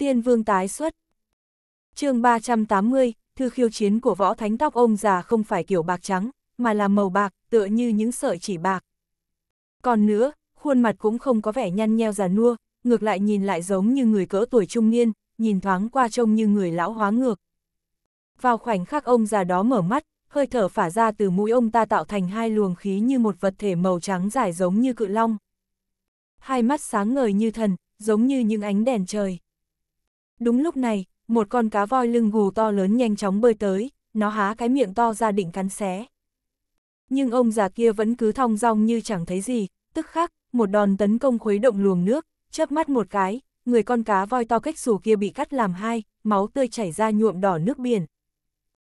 Tiên vương tái xuất. chương 380, thư khiêu chiến của võ thánh tóc ông già không phải kiểu bạc trắng, mà là màu bạc, tựa như những sợi chỉ bạc. Còn nữa, khuôn mặt cũng không có vẻ nhăn nheo già nua, ngược lại nhìn lại giống như người cỡ tuổi trung niên, nhìn thoáng qua trông như người lão hóa ngược. Vào khoảnh khắc ông già đó mở mắt, hơi thở phả ra từ mũi ông ta tạo thành hai luồng khí như một vật thể màu trắng dài giống như cự long. Hai mắt sáng ngời như thần, giống như những ánh đèn trời. Đúng lúc này, một con cá voi lưng gù to lớn nhanh chóng bơi tới, nó há cái miệng to ra định cắn xé. Nhưng ông già kia vẫn cứ thong dong như chẳng thấy gì, tức khắc, một đòn tấn công khuấy động luồng nước, chớp mắt một cái, người con cá voi to cách xù kia bị cắt làm hai, máu tươi chảy ra nhuộm đỏ nước biển.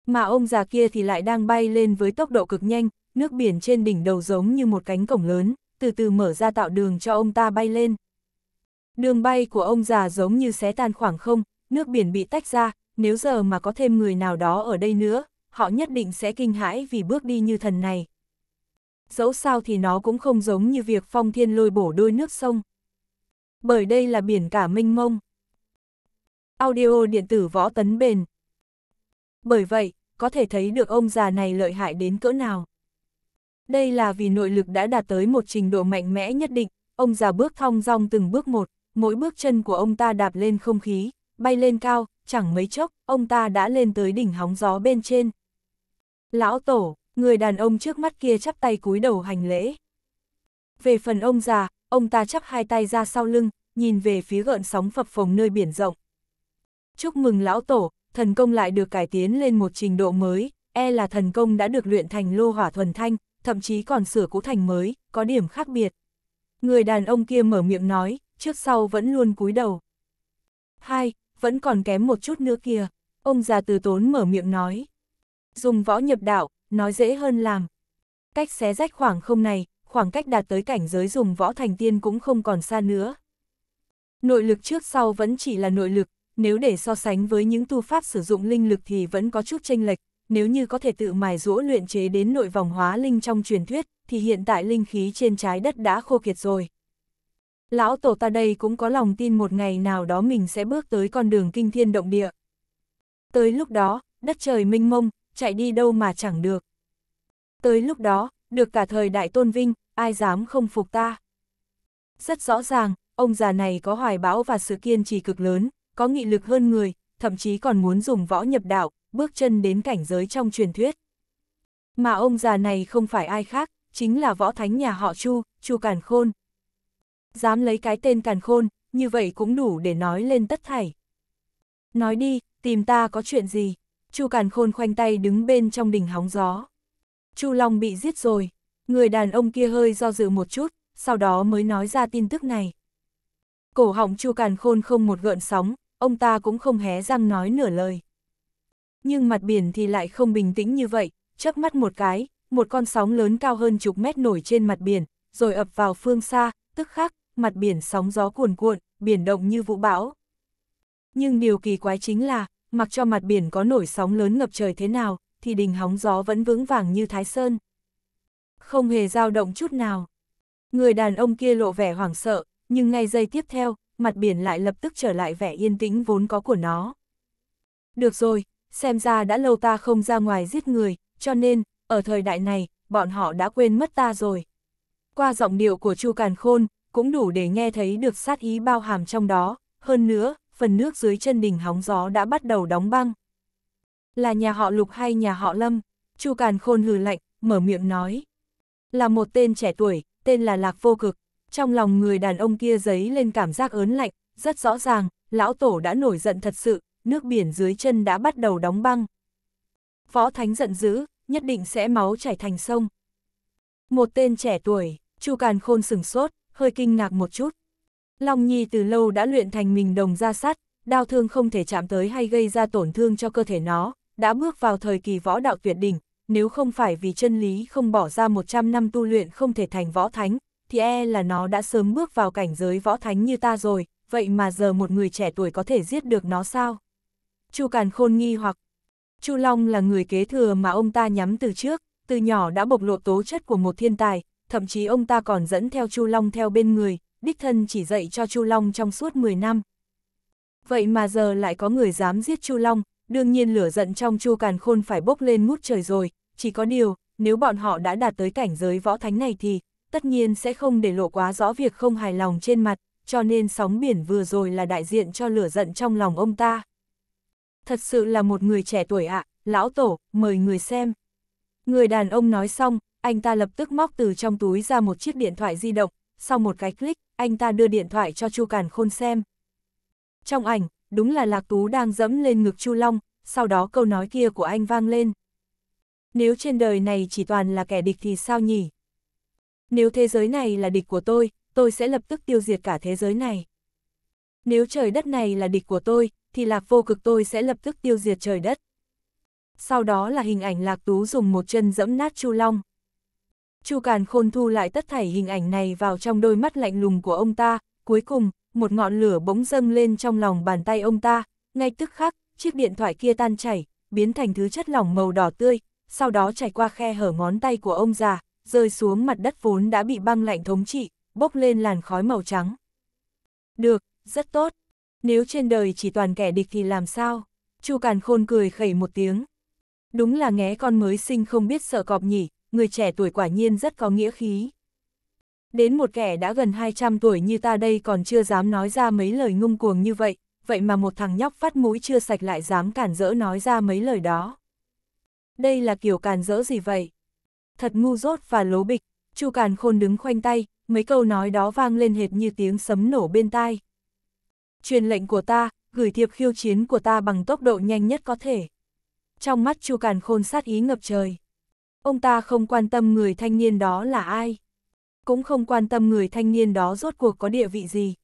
Mà ông già kia thì lại đang bay lên với tốc độ cực nhanh, nước biển trên đỉnh đầu giống như một cánh cổng lớn, từ từ mở ra tạo đường cho ông ta bay lên. Đường bay của ông già giống như xé tan khoảng không, nước biển bị tách ra, nếu giờ mà có thêm người nào đó ở đây nữa, họ nhất định sẽ kinh hãi vì bước đi như thần này. Dẫu sao thì nó cũng không giống như việc phong thiên lôi bổ đôi nước sông. Bởi đây là biển cả mênh mông. Audio điện tử võ tấn bền. Bởi vậy, có thể thấy được ông già này lợi hại đến cỡ nào. Đây là vì nội lực đã đạt tới một trình độ mạnh mẽ nhất định, ông già bước thong dong từng bước một, mỗi bước chân của ông ta đạp lên không khí, bay lên cao, chẳng mấy chốc, ông ta đã lên tới đỉnh hóng gió bên trên. Lão Tổ, người đàn ông trước mắt kia chắp tay cúi đầu hành lễ. Về phần ông già, ông ta chắp hai tay ra sau lưng, nhìn về phía gợn sóng phập phồng nơi biển rộng. Chúc mừng Lão Tổ, thần công lại được cải tiến lên một trình độ mới, e là thần công đã được luyện thành lô hỏa thuần thanh, thậm chí còn sửa cũ thành mới, có điểm khác biệt. Người đàn ông kia mở miệng nói, trước sau vẫn luôn cúi đầu. Hai, vẫn còn kém một chút nữa kìa, ông già từ tốn mở miệng nói. Dùng võ nhập đạo, nói dễ hơn làm. Cách xé rách khoảng không này, khoảng cách đạt tới cảnh giới dùng võ thành tiên cũng không còn xa nữa. Nội lực trước sau vẫn chỉ là nội lực, nếu để so sánh với những tu pháp sử dụng linh lực thì vẫn có chút chênh lệch, nếu như có thể tự mài rũa luyện chế đến nội vòng hóa linh trong truyền thuyết, thì hiện tại linh khí trên trái đất đã khô kiệt rồi, lão tổ ta đây cũng có lòng tin một ngày nào đó mình sẽ bước tới con đường kinh thiên động địa. Tới lúc đó, đất trời minh mông, chạy đi đâu mà chẳng được. Tới lúc đó, được cả thời đại tôn vinh, ai dám không phục ta. Rất rõ ràng, ông già này có hoài bão và sự kiên trì cực lớn, có nghị lực hơn người, thậm chí còn muốn dùng võ nhập đạo, bước chân đến cảnh giới trong truyền thuyết. Mà ông già này không phải ai khác, chính là võ thánh nhà họ Chu, Chu Càn Khôn. Dám lấy cái tên càn khôn, như vậy cũng đủ để nói lên tất thảy. Nói đi, tìm ta có chuyện gì? Chu càn khôn khoanh tay đứng bên trong đỉnh hóng gió. Chu Long bị giết rồi, người đàn ông kia hơi do dự một chút, sau đó mới nói ra tin tức này. Cổ họng Chu Càn Khôn không một gợn sóng, ông ta cũng không hé răng nói nửa lời. Nhưng mặt biển thì lại không bình tĩnh như vậy, chớp mắt một cái, một con sóng lớn cao hơn chục mét nổi trên mặt biển, rồi ập vào phương xa, tức khắc, mặt biển sóng gió cuồn cuộn, biển động như vũ bão. Nhưng điều kỳ quái chính là, mặc cho mặt biển có nổi sóng lớn ngập trời thế nào, thì đình hóng gió vẫn vững vàng như thái sơn. Không hề dao động chút nào. Người đàn ông kia lộ vẻ hoảng sợ, nhưng ngay giây tiếp theo, mặt biển lại lập tức trở lại vẻ yên tĩnh vốn có của nó. Được rồi, xem ra đã lâu ta không ra ngoài giết người, cho nên, ở thời đại này, bọn họ đã quên mất ta rồi. Qua giọng điệu của Chu Càn Khôn, cũng đủ để nghe thấy được sát ý bao hàm trong đó, hơn nữa, phần nước dưới chân đỉnh hóng gió đã bắt đầu đóng băng. Là nhà họ Lục hay nhà họ Lâm? Chu Càn Khôn hừ lạnh, mở miệng nói. Là một tên trẻ tuổi, tên là Lạc Vô Cực. Trong lòng người đàn ông kia giấy lên cảm giác ớn lạnh, rất rõ ràng, lão tổ đã nổi giận thật sự, nước biển dưới chân đã bắt đầu đóng băng. phó Thánh giận dữ, nhất định sẽ máu chảy thành sông. Một tên trẻ tuổi, Chu Càn Khôn sửng sốt, hơi kinh ngạc một chút. Long Nhi từ lâu đã luyện thành mình đồng ra sắt, đao thương không thể chạm tới hay gây ra tổn thương cho cơ thể nó, đã bước vào thời kỳ võ đạo tuyệt đỉnh, nếu không phải vì chân lý không bỏ ra 100 năm tu luyện không thể thành võ thánh, thì e là nó đã sớm bước vào cảnh giới võ thánh như ta rồi, vậy mà giờ một người trẻ tuổi có thể giết được nó sao? Chu Càn Khôn nghi hoặc Chu Long là người kế thừa mà ông ta nhắm từ trước, từ nhỏ đã bộc lộ tố chất của một thiên tài, thậm chí ông ta còn dẫn theo Chu Long theo bên người, đích thân chỉ dạy cho Chu Long trong suốt 10 năm. Vậy mà giờ lại có người dám giết Chu Long, đương nhiên lửa giận trong Chu Càn Khôn phải bốc lên ngút trời rồi, chỉ có điều, nếu bọn họ đã đạt tới cảnh giới võ thánh này thì, tất nhiên sẽ không để lộ quá rõ việc không hài lòng trên mặt, cho nên sóng biển vừa rồi là đại diện cho lửa giận trong lòng ông ta. Thật sự là một người trẻ tuổi ạ, lão tổ, mời người xem. Người đàn ông nói xong, anh ta lập tức móc từ trong túi ra một chiếc điện thoại di động, sau một cái click, anh ta đưa điện thoại cho Chu Càn Khôn xem. Trong ảnh, đúng là Lạc Tú đang dẫm lên ngực Chu Long, sau đó câu nói kia của anh vang lên. Nếu trên đời này chỉ toàn là kẻ địch thì sao nhỉ? Nếu thế giới này là địch của tôi, tôi sẽ lập tức tiêu diệt cả thế giới này. Nếu trời đất này là địch của tôi, thì lạc vô cực tôi sẽ lập tức tiêu diệt trời đất. Sau đó là hình ảnh lạc tú dùng một chân dẫm nát Chu Long. Chu Càn Khôn thu lại tất thảy hình ảnh này vào trong đôi mắt lạnh lùng của ông ta, cuối cùng, một ngọn lửa bỗng dâng lên trong lòng bàn tay ông ta, ngay tức khắc, chiếc điện thoại kia tan chảy, biến thành thứ chất lỏng màu đỏ tươi, sau đó chảy qua khe hở ngón tay của ông già, rơi xuống mặt đất vốn đã bị băng lạnh thống trị, bốc lên làn khói màu trắng. Được, rất tốt. Nếu trên đời chỉ toàn kẻ địch thì làm sao? Chu Càn Khôn cười khẩy một tiếng. Đúng là nghé con mới sinh không biết sợ cọp nhỉ, người trẻ tuổi quả nhiên rất có nghĩa khí. Đến một kẻ đã gần 200 tuổi như ta đây còn chưa dám nói ra mấy lời ngung cuồng như vậy, vậy mà một thằng nhóc phát mũi chưa sạch lại dám cản rỡ nói ra mấy lời đó. Đây là kiểu cản rỡ gì vậy? Thật ngu dốt và lố bịch, Chu Càn Khôn đứng khoanh tay, mấy câu nói đó vang lên hệt như tiếng sấm nổ bên tai. Truyền lệnh của ta, gửi thiệp khiêu chiến của ta bằng tốc độ nhanh nhất có thể. Trong mắt Chu Càn Khôn sát ý ngập trời. Ông ta không quan tâm người thanh niên đó là ai. Cũng không quan tâm người thanh niên đó rốt cuộc có địa vị gì.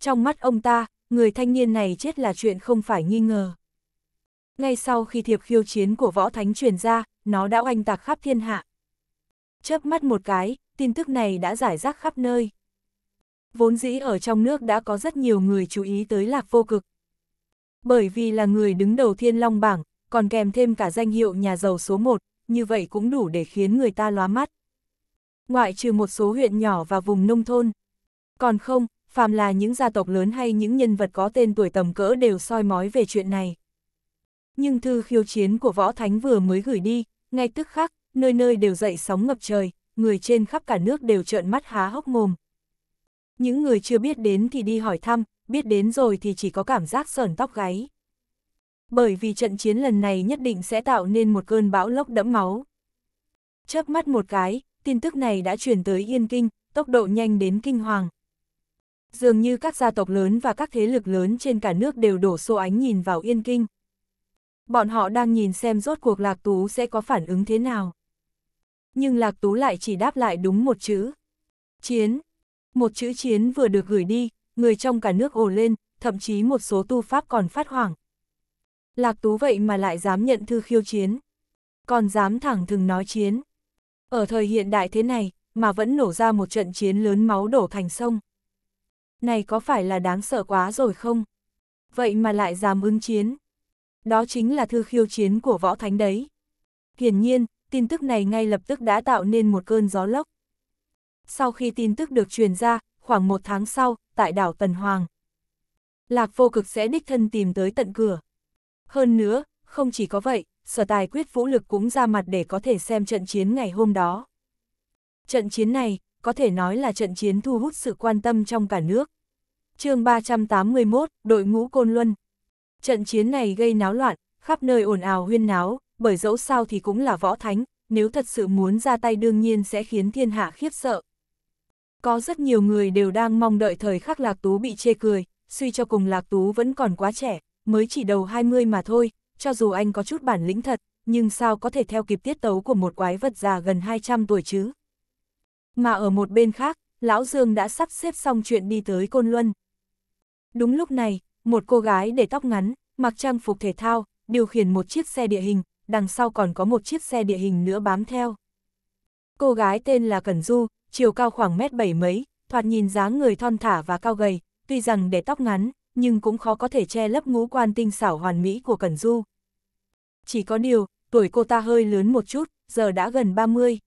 Trong mắt ông ta, người thanh niên này chết là chuyện không phải nghi ngờ. Ngay sau khi thiệp khiêu chiến của võ thánh truyền ra, nó đã oanh tạc khắp thiên hạ. Chớp mắt một cái, tin tức này đã giải rác khắp nơi. Vốn dĩ ở trong nước đã có rất nhiều người chú ý tới lạc vô cực. Bởi vì là người đứng đầu thiên long bảng, còn kèm thêm cả danh hiệu nhà giàu số 1, như vậy cũng đủ để khiến người ta lóa mắt. Ngoại trừ một số huyện nhỏ và vùng nông thôn. Còn không, phàm là những gia tộc lớn hay những nhân vật có tên tuổi tầm cỡ đều soi mói về chuyện này. Nhưng thư khiêu chiến của Võ Thánh vừa mới gửi đi, ngay tức khắc, nơi nơi đều dậy sóng ngập trời, người trên khắp cả nước đều trợn mắt há hốc mồm. Những người chưa biết đến thì đi hỏi thăm, biết đến rồi thì chỉ có cảm giác sờn tóc gáy bởi vì trận chiến lần này nhất định sẽ tạo nên một cơn bão lốc đẫm máu. Chớp mắt một cái, tin tức này đã chuyển tới Yên Kinh, tốc độ nhanh đến kinh hoàng. Dường như các gia tộc lớn và các thế lực lớn trên cả nước đều đổ xô ánh nhìn vào Yên Kinh. Bọn họ đang nhìn xem rốt cuộc Lạc Tú sẽ có phản ứng thế nào. Nhưng Lạc Tú lại chỉ đáp lại đúng một chữ. Chiến. Một chữ chiến vừa được gửi đi, người trong cả nước ồ lên, thậm chí một số tu pháp còn phát hoảng. Lạc Tú vậy mà lại dám nhận thư khiêu chiến. Còn dám thẳng thừng nói chiến. Ở thời hiện đại thế này, mà vẫn nổ ra một trận chiến lớn máu đổ thành sông. Này có phải là đáng sợ quá rồi không? Vậy mà lại dám ứng chiến. Đó chính là thư khiêu chiến của võ thánh đấy. Hiển nhiên, tin tức này ngay lập tức đã tạo nên một cơn gió lốc. Sau khi tin tức được truyền ra, khoảng một tháng sau, tại đảo Tần Hoàng, Lạc vô cực sẽ đích thân tìm tới tận cửa. Hơn nữa, không chỉ có vậy, sở tài quyết vũ lực cũng ra mặt để có thể xem trận chiến ngày hôm đó. Trận chiến này, có thể nói là trận chiến thu hút sự quan tâm trong cả nước. chương 381, đội ngũ Côn Luân. Trận chiến này gây náo loạn, khắp nơi ồn ào huyên náo, bởi dẫu sao thì cũng là võ thánh, nếu thật sự muốn ra tay đương nhiên sẽ khiến thiên hạ khiếp sợ. Có rất nhiều người đều đang mong đợi thời khắc Lạc Tú bị chê cười, suy cho cùng Lạc Tú vẫn còn quá trẻ, mới chỉ đầu 20 mà thôi, cho dù anh có chút bản lĩnh thật, nhưng sao có thể theo kịp tiết tấu của một quái vật già gần 200 tuổi chứ. Mà ở một bên khác, Lão Dương đã sắp xếp xong chuyện đi tới Côn Luân. Đúng lúc này, một cô gái để tóc ngắn, mặc trang phục thể thao, điều khiển một chiếc xe địa hình, đằng sau còn có một chiếc xe địa hình nữa bám theo. Cô gái tên là Cẩn Du, chiều cao khoảng mét bảy mấy, thoạt nhìn dáng người thon thả và cao gầy, tuy rằng để tóc ngắn, nhưng cũng khó có thể che lấp ngũ quan tinh xảo hoàn mỹ của Cẩn Du. Chỉ có điều, tuổi cô ta hơi lớn một chút, giờ đã gần 30.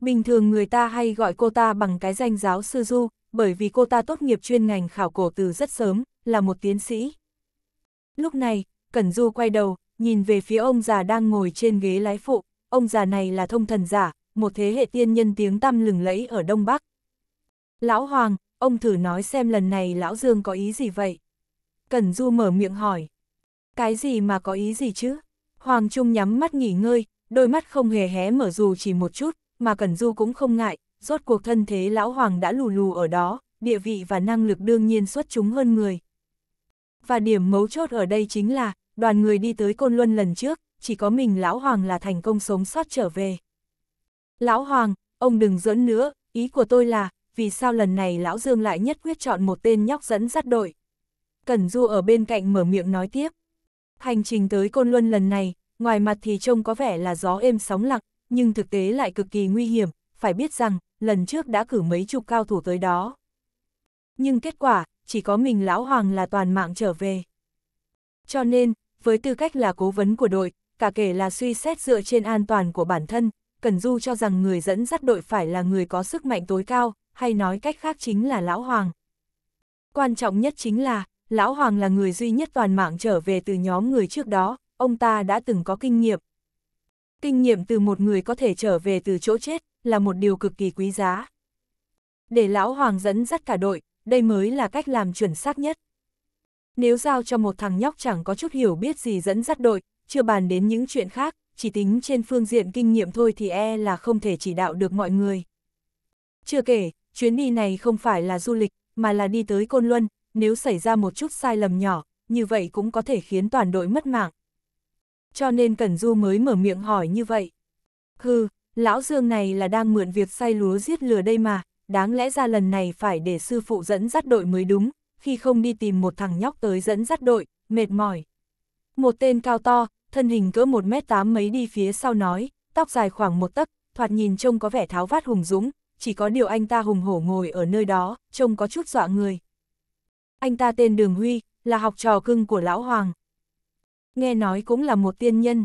Bình thường người ta hay gọi cô ta bằng cái danh giáo sư Du, bởi vì cô ta tốt nghiệp chuyên ngành khảo cổ từ rất sớm, là một tiến sĩ. Lúc này, Cẩn Du quay đầu, nhìn về phía ông già đang ngồi trên ghế lái phụ, ông già này là thông thần giả, một thế hệ tiên nhân tiếng tăm lừng lẫy ở Đông Bắc. Lão Hoàng, ông thử nói xem lần này lão Dương có ý gì vậy? Cẩn Du mở miệng hỏi. Cái gì mà có ý gì chứ? Hoàng Trung nhắm mắt nghỉ ngơi, đôi mắt không hề hé mở dù chỉ một chút, mà Cẩn Du cũng không ngại, rốt cuộc thân thế lão Hoàng đã lù lù ở đó, địa vị và năng lực đương nhiên xuất chúng hơn người. Và điểm mấu chốt ở đây chính là, đoàn người đi tới Côn Luân lần trước, chỉ có mình Lão Hoàng là thành công sống sót trở về. Lão Hoàng, ông đừng giỡn nữa, ý của tôi là, vì sao lần này Lão Dương lại nhất quyết chọn một tên nhóc dẫn dắt đội. Cẩn Du ở bên cạnh mở miệng nói tiếp. Hành trình tới Côn Luân lần này, ngoài mặt thì trông có vẻ là gió êm sóng lặng, nhưng thực tế lại cực kỳ nguy hiểm, phải biết rằng, lần trước đã cử mấy chục cao thủ tới đó. Nhưng kết quả, chỉ có mình Lão Hoàng là toàn mạng trở về. Cho nên, với tư cách là cố vấn của đội, cả kể là suy xét dựa trên an toàn của bản thân, Cẩn Du cho rằng người dẫn dắt đội phải là người có sức mạnh tối cao, hay nói cách khác chính là Lão Hoàng. Quan trọng nhất chính là, Lão Hoàng là người duy nhất toàn mạng trở về từ nhóm người trước đó, ông ta đã từng có kinh nghiệm. Kinh nghiệm từ một người có thể trở về từ chỗ chết là một điều cực kỳ quý giá. Để Lão Hoàng dẫn dắt cả đội, đây mới là cách làm chuẩn xác nhất. Nếu giao cho một thằng nhóc chẳng có chút hiểu biết gì dẫn dắt đội, chưa bàn đến những chuyện khác, chỉ tính trên phương diện kinh nghiệm thôi thì e là không thể chỉ đạo được mọi người. Chưa kể, chuyến đi này không phải là du lịch, mà là đi tới Côn Luân, nếu xảy ra một chút sai lầm nhỏ, như vậy cũng có thể khiến toàn đội mất mạng. Cho nên Cẩn Du mới mở miệng hỏi như vậy. Hừ, lão Dương này là đang mượn việc say lúa giết lừa đây mà, đáng lẽ ra lần này phải để sư phụ dẫn dắt đội mới đúng, khi không đi tìm một thằng nhóc tới dẫn dắt đội, mệt mỏi. Một tên cao to, thân hình cỡ 1m8 mấy đi phía sau nói, tóc dài khoảng một tấc, thoạt nhìn trông có vẻ tháo vát hùng dũng, chỉ có điều anh ta hùng hổ ngồi ở nơi đó, trông có chút dọa người. Anh ta tên Đường Huy, là học trò cưng của Lão Hoàng. Nghe nói cũng là một tiên nhân.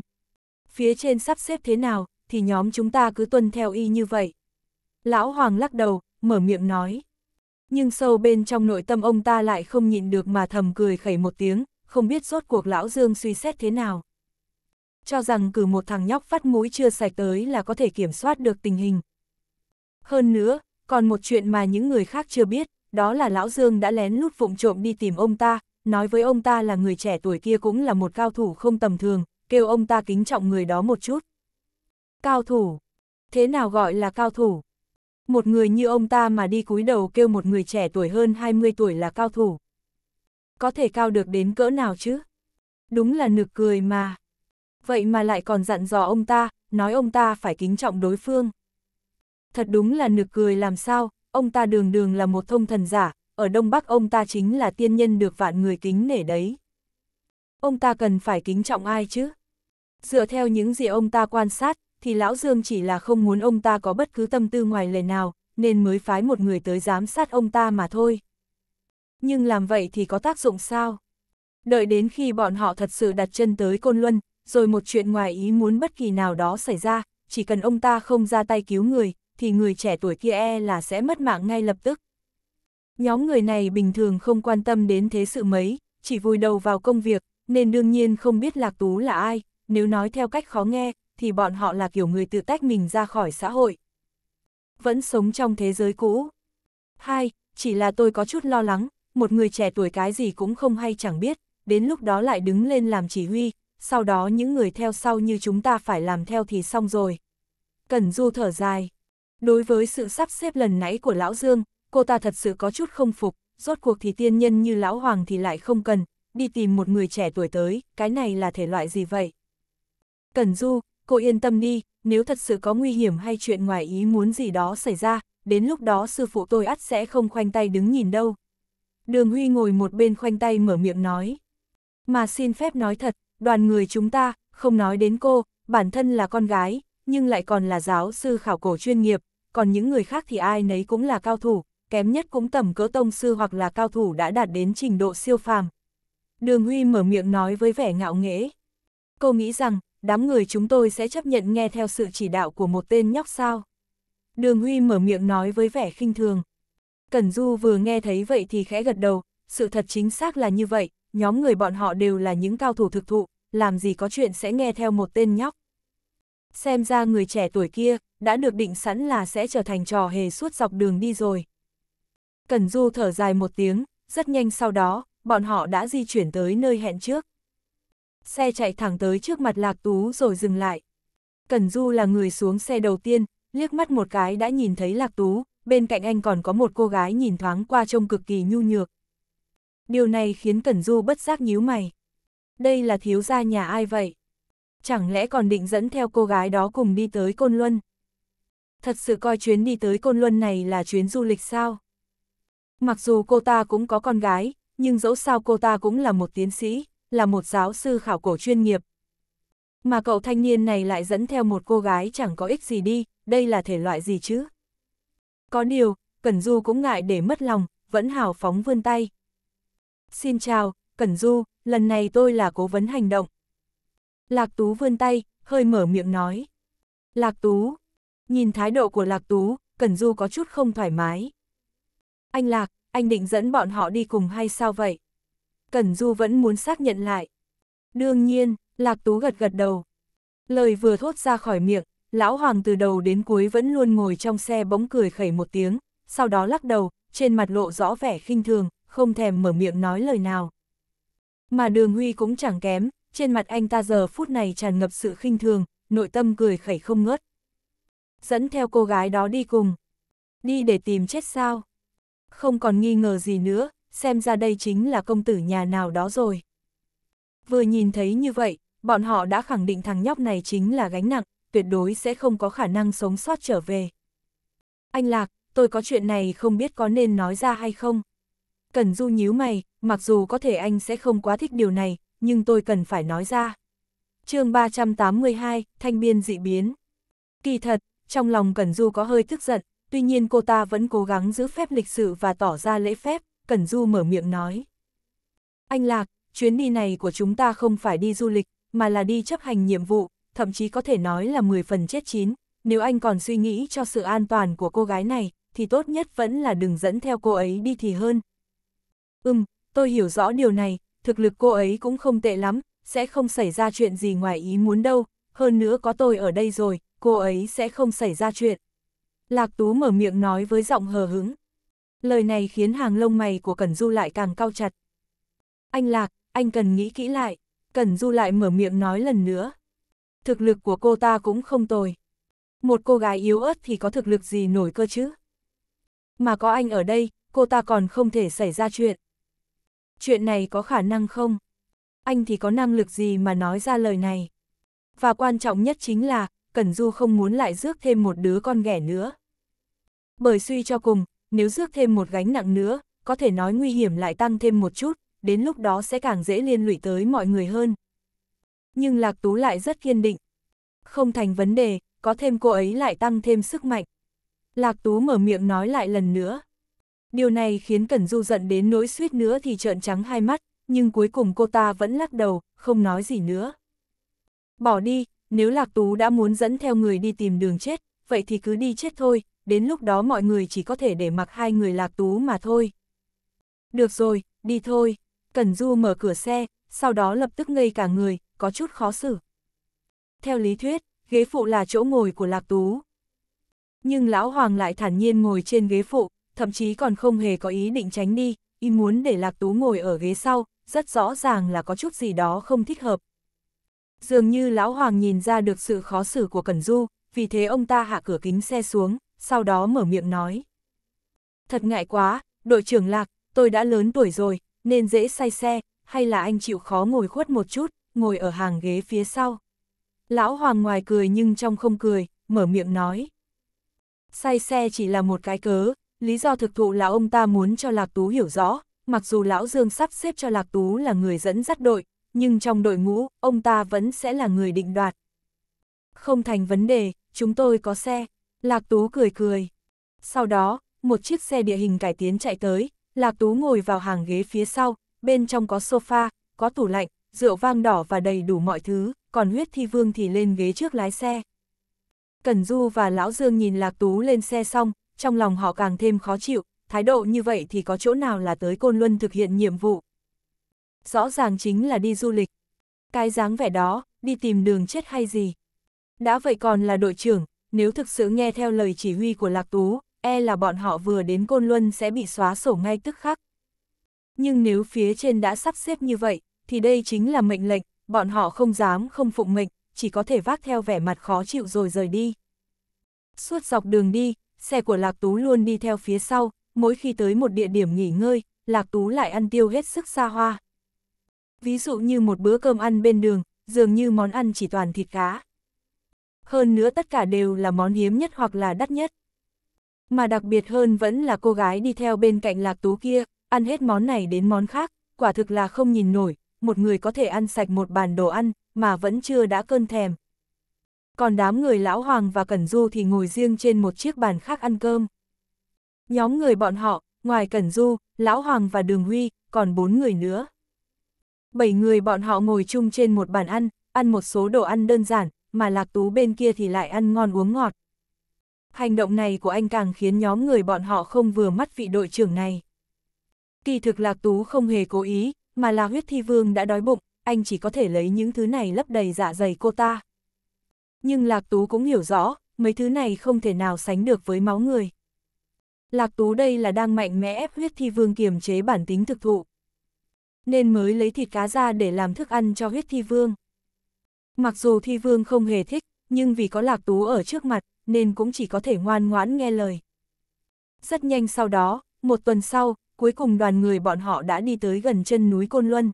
Phía trên sắp xếp thế nào, thì nhóm chúng ta cứ tuân theo y như vậy. Lão Hoàng lắc đầu, mở miệng nói. Nhưng sâu bên trong nội tâm ông ta lại không nhịn được mà thầm cười khẩy một tiếng, không biết rốt cuộc Lão Dương suy xét thế nào. Cho rằng cử một thằng nhóc phát mũi chưa sạch tới là có thể kiểm soát được tình hình, hơn nữa, còn một chuyện mà những người khác chưa biết, đó là Lão Dương đã lén lút vụng trộm đi tìm ông ta, nói với ông ta là người trẻ tuổi kia cũng là một cao thủ không tầm thường, kêu ông ta kính trọng người đó một chút. Cao thủ? Thế nào gọi là cao thủ? Một người như ông ta mà đi cúi đầu kêu một người trẻ tuổi hơn 20 tuổi là cao thủ. Có thể cao được đến cỡ nào chứ? Đúng là nực cười mà. Vậy mà lại còn dặn dò ông ta, nói ông ta phải kính trọng đối phương thật đúng là nực cười làm sao, ông ta đường đường là một thông thần giả, ở Đông Bắc ông ta chính là tiên nhân được vạn người kính nể đấy. Ông ta cần phải kính trọng ai chứ? Dựa theo những gì ông ta quan sát, thì Lão Dương chỉ là không muốn ông ta có bất cứ tâm tư ngoài lề nào, nên mới phái một người tới giám sát ông ta mà thôi. Nhưng làm vậy thì có tác dụng sao? Đợi đến khi bọn họ thật sự đặt chân tới Côn Luân, rồi một chuyện ngoài ý muốn bất kỳ nào đó xảy ra, chỉ cần ông ta không ra tay cứu người, thì người trẻ tuổi kia e là sẽ mất mạng ngay lập tức. Nhóm người này bình thường không quan tâm đến thế sự mấy, chỉ vùi đầu vào công việc, nên đương nhiên không biết Lạc Tú là ai, nếu nói theo cách khó nghe, thì bọn họ là kiểu người tự tách mình ra khỏi xã hội. Vẫn sống trong thế giới cũ. Hai, chỉ là tôi có chút lo lắng, một người trẻ tuổi cái gì cũng không hay chẳng biết, đến lúc đó lại đứng lên làm chỉ huy, sau đó những người theo sau như chúng ta phải làm theo thì xong rồi. Cần Du thở dài. Đối với sự sắp xếp lần nãy của Lão Dương, cô ta thật sự có chút không phục, rốt cuộc thì tiên nhân như Lão Hoàng thì lại không cần, đi tìm một người trẻ tuổi tới, cái này là thể loại gì vậy? Cẩn Du, cô yên tâm đi, nếu thật sự có nguy hiểm hay chuyện ngoài ý muốn gì đó xảy ra, đến lúc đó sư phụ tôi ắt sẽ không khoanh tay đứng nhìn đâu. Đường Huy ngồi một bên khoanh tay mở miệng nói. Mà xin phép nói thật, đoàn người chúng ta, không nói đến cô, bản thân là con gái, nhưng lại còn là giáo sư khảo cổ chuyên nghiệp, còn những người khác thì ai nấy cũng là cao thủ, kém nhất cũng tầm cỡ tông sư hoặc là cao thủ đã đạt đến trình độ siêu phàm. Đường Huy mở miệng nói với vẻ ngạo nghễ. Cô nghĩ rằng, đám người chúng tôi sẽ chấp nhận nghe theo sự chỉ đạo của một tên nhóc sao. Đường Huy mở miệng nói với vẻ khinh thường. Cẩn Du vừa nghe thấy vậy thì khẽ gật đầu, sự thật chính xác là như vậy, nhóm người bọn họ đều là những cao thủ thực thụ, làm gì có chuyện sẽ nghe theo một tên nhóc xem ra người trẻ tuổi kia đã được định sẵn là sẽ trở thành trò hề suốt dọc đường đi rồi. Cẩn Du thở dài một tiếng, rất nhanh sau đó, bọn họ đã di chuyển tới nơi hẹn trước. Xe chạy thẳng tới trước mặt Lạc Tú rồi dừng lại. Cẩn Du là người xuống xe đầu tiên, liếc mắt một cái đã nhìn thấy Lạc Tú, bên cạnh anh còn có một cô gái nhìn thoáng qua trông cực kỳ nhu nhược. Điều này khiến Cẩn Du bất giác nhíu mày. Đây là thiếu gia nhà ai vậy? chẳng lẽ còn định dẫn theo cô gái đó cùng đi tới Côn Luân. Thật sự coi chuyến đi tới Côn Luân này là chuyến du lịch sao? Mặc dù cô ta cũng có con gái, nhưng dẫu sao cô ta cũng là một tiến sĩ, là một giáo sư khảo cổ chuyên nghiệp. Mà cậu thanh niên này lại dẫn theo một cô gái chẳng có ích gì đi, đây là thể loại gì chứ? Có điều, Cẩn Du cũng ngại để mất lòng, vẫn hào phóng vươn tay. Xin chào, Cẩn Du, lần này tôi là cố vấn hành động, Lạc Tú vươn tay, hơi mở miệng nói. Lạc Tú. Nhìn thái độ của Lạc Tú, Cẩn Du có chút không thoải mái. Anh Lạc, anh định dẫn bọn họ đi cùng hay sao vậy? Cẩn Du vẫn muốn xác nhận lại. Đương nhiên, Lạc Tú gật gật đầu. Lời vừa thốt ra khỏi miệng, Lão Hoàng từ đầu đến cuối vẫn luôn ngồi trong xe bỗng cười khẩy một tiếng, sau đó lắc đầu, trên mặt lộ rõ vẻ khinh thường, không thèm mở miệng nói lời nào. Mà Đường Huy cũng chẳng kém, trên mặt anh ta giờ phút này tràn ngập sự khinh thường, nội tâm cười khẩy không ngớt. Dẫn theo cô gái đó đi cùng. Đi để tìm chết sao? Không còn nghi ngờ gì nữa, xem ra đây chính là công tử nhà nào đó rồi. Vừa nhìn thấy như vậy, bọn họ đã khẳng định thằng nhóc này chính là gánh nặng, tuyệt đối sẽ không có khả năng sống sót trở về. Anh Lạc, tôi có chuyện này không biết có nên nói ra hay không? Cần Du nhíu mày, mặc dù có thể anh sẽ không quá thích điều này, nhưng tôi cần phải nói ra. chương 382, Thanh Biên dị biến. Kỳ thật, trong lòng Cẩn Du có hơi tức giận, tuy nhiên cô ta vẫn cố gắng giữ phép lịch sự và tỏ ra lễ phép, Cẩn Du mở miệng nói. Anh Lạc, chuyến đi này của chúng ta không phải đi du lịch, mà là đi chấp hành nhiệm vụ, thậm chí có thể nói là 10 phần chết chín. Nếu anh còn suy nghĩ cho sự an toàn của cô gái này, thì tốt nhất vẫn là đừng dẫn theo cô ấy đi thì hơn. Ừm, tôi hiểu rõ điều này, thực lực cô ấy cũng không tệ lắm, sẽ không xảy ra chuyện gì ngoài ý muốn đâu, hơn nữa có tôi ở đây rồi, cô ấy sẽ không xảy ra chuyện. Lạc Tú mở miệng nói với giọng hờ hứng. Lời này khiến hàng lông mày của Cẩn Du lại càng cao chặt. Anh Lạc, anh cần nghĩ kỹ lại. Cẩn Du lại mở miệng nói lần nữa. Thực lực của cô ta cũng không tồi. Một cô gái yếu ớt thì có thực lực gì nổi cơ chứ? Mà có anh ở đây, cô ta còn không thể xảy ra chuyện. Chuyện này có khả năng không? Anh thì có năng lực gì mà nói ra lời này? Và quan trọng nhất chính là, Cẩn Du không muốn lại rước thêm một đứa con ghẻ nữa. Bởi suy cho cùng, nếu rước thêm một gánh nặng nữa, có thể nói nguy hiểm lại tăng thêm một chút, đến lúc đó sẽ càng dễ liên lụy tới mọi người hơn. Nhưng Lạc Tú lại rất kiên định. Không thành vấn đề, có thêm cô ấy lại tăng thêm sức mạnh. Lạc Tú mở miệng nói lại lần nữa. Điều này khiến Cẩn Du giận đến nỗi suýt nữa thì trợn trắng hai mắt, nhưng cuối cùng cô ta vẫn lắc đầu, không nói gì nữa. Bỏ đi, nếu Lạc Tú đã muốn dẫn theo người đi tìm đường chết, vậy thì cứ đi chết thôi, đến lúc đó mọi người chỉ có thể để mặc hai người Lạc Tú mà thôi. Được rồi, đi thôi. Cẩn Du mở cửa xe, sau đó lập tức ngây cả người, có chút khó xử. Theo lý thuyết, ghế phụ là chỗ ngồi của Lạc Tú. Nhưng Lão Hoàng lại thản nhiên ngồi trên ghế phụ, thậm chí còn không hề có ý định tránh đi, y muốn để Lạc Tú ngồi ở ghế sau, rất rõ ràng là có chút gì đó không thích hợp. Dường như Lão Hoàng nhìn ra được sự khó xử của Cẩn Du, vì thế ông ta hạ cửa kính xe xuống, sau đó mở miệng nói. Thật ngại quá, đội trưởng Lạc, tôi đã lớn tuổi rồi, nên dễ say xe, hay là anh chịu khó ngồi khuất một chút, ngồi ở hàng ghế phía sau. Lão Hoàng ngoài cười nhưng trong không cười, mở miệng nói. Say xe chỉ là một cái cớ, lý do thực thụ là ông ta muốn cho Lạc Tú hiểu rõ, mặc dù Lão Dương sắp xếp cho Lạc Tú là người dẫn dắt đội, nhưng trong đội ngũ, ông ta vẫn sẽ là người định đoạt. Không thành vấn đề, chúng tôi có xe. Lạc Tú cười cười. Sau đó, một chiếc xe địa hình cải tiến chạy tới, Lạc Tú ngồi vào hàng ghế phía sau, bên trong có sofa, có tủ lạnh, rượu vang đỏ và đầy đủ mọi thứ, còn huyết thi vương thì lên ghế trước lái xe. Cẩn Du và Lão Dương nhìn Lạc Tú lên xe xong, trong lòng họ càng thêm khó chịu, thái độ như vậy thì có chỗ nào là tới Côn Luân thực hiện nhiệm vụ. Rõ ràng chính là đi du lịch. Cái dáng vẻ đó, đi tìm đường chết hay gì. Đã vậy còn là đội trưởng, nếu thực sự nghe theo lời chỉ huy của Lạc Tú, e là bọn họ vừa đến Côn Luân sẽ bị xóa sổ ngay tức khắc. Nhưng nếu phía trên đã sắp xếp như vậy, thì đây chính là mệnh lệnh, bọn họ không dám không phụng mệnh, chỉ có thể vác theo vẻ mặt khó chịu rồi rời đi. Suốt dọc đường đi, xe của Lạc Tú luôn đi theo phía sau, mỗi khi tới một địa điểm nghỉ ngơi, Lạc Tú lại ăn tiêu hết sức xa hoa. Ví dụ như một bữa cơm ăn bên đường, dường như món ăn chỉ toàn thịt cá. Hơn nữa tất cả đều là món hiếm nhất hoặc là đắt nhất. Mà đặc biệt hơn vẫn là cô gái đi theo bên cạnh Lạc Tú kia, ăn hết món này đến món khác, quả thực là không nhìn nổi, một người có thể ăn sạch một bàn đồ ăn, mà vẫn chưa đã cơn thèm, còn đám người Lão Hoàng và Cẩn Du thì ngồi riêng trên một chiếc bàn khác ăn cơm. Nhóm người bọn họ, ngoài Cẩn Du, Lão Hoàng và Đường Huy, còn bốn người nữa. Bảy người bọn họ ngồi chung trên một bàn ăn, ăn một số đồ ăn đơn giản, mà Lạc Tú bên kia thì lại ăn ngon uống ngọt. Hành động này của anh càng khiến nhóm người bọn họ không vừa mắt vị đội trưởng này. Kỳ thực Lạc Tú không hề cố ý, mà là huyết thi vương đã đói bụng, anh chỉ có thể lấy những thứ này lấp đầy dạ dày cô ta. Nhưng Lạc Tú cũng hiểu rõ, mấy thứ này không thể nào sánh được với máu người. Lạc Tú đây là đang mạnh mẽ ép huyết thi vương kiềm chế bản tính thực thụ. Nên mới lấy thịt cá ra để làm thức ăn cho huyết thi vương. Mặc dù thi vương không hề thích, nhưng vì có Lạc Tú ở trước mặt, nên cũng chỉ có thể ngoan ngoãn nghe lời. Rất nhanh sau đó, một tuần sau, cuối cùng đoàn người bọn họ đã đi tới gần chân núi Côn Luân.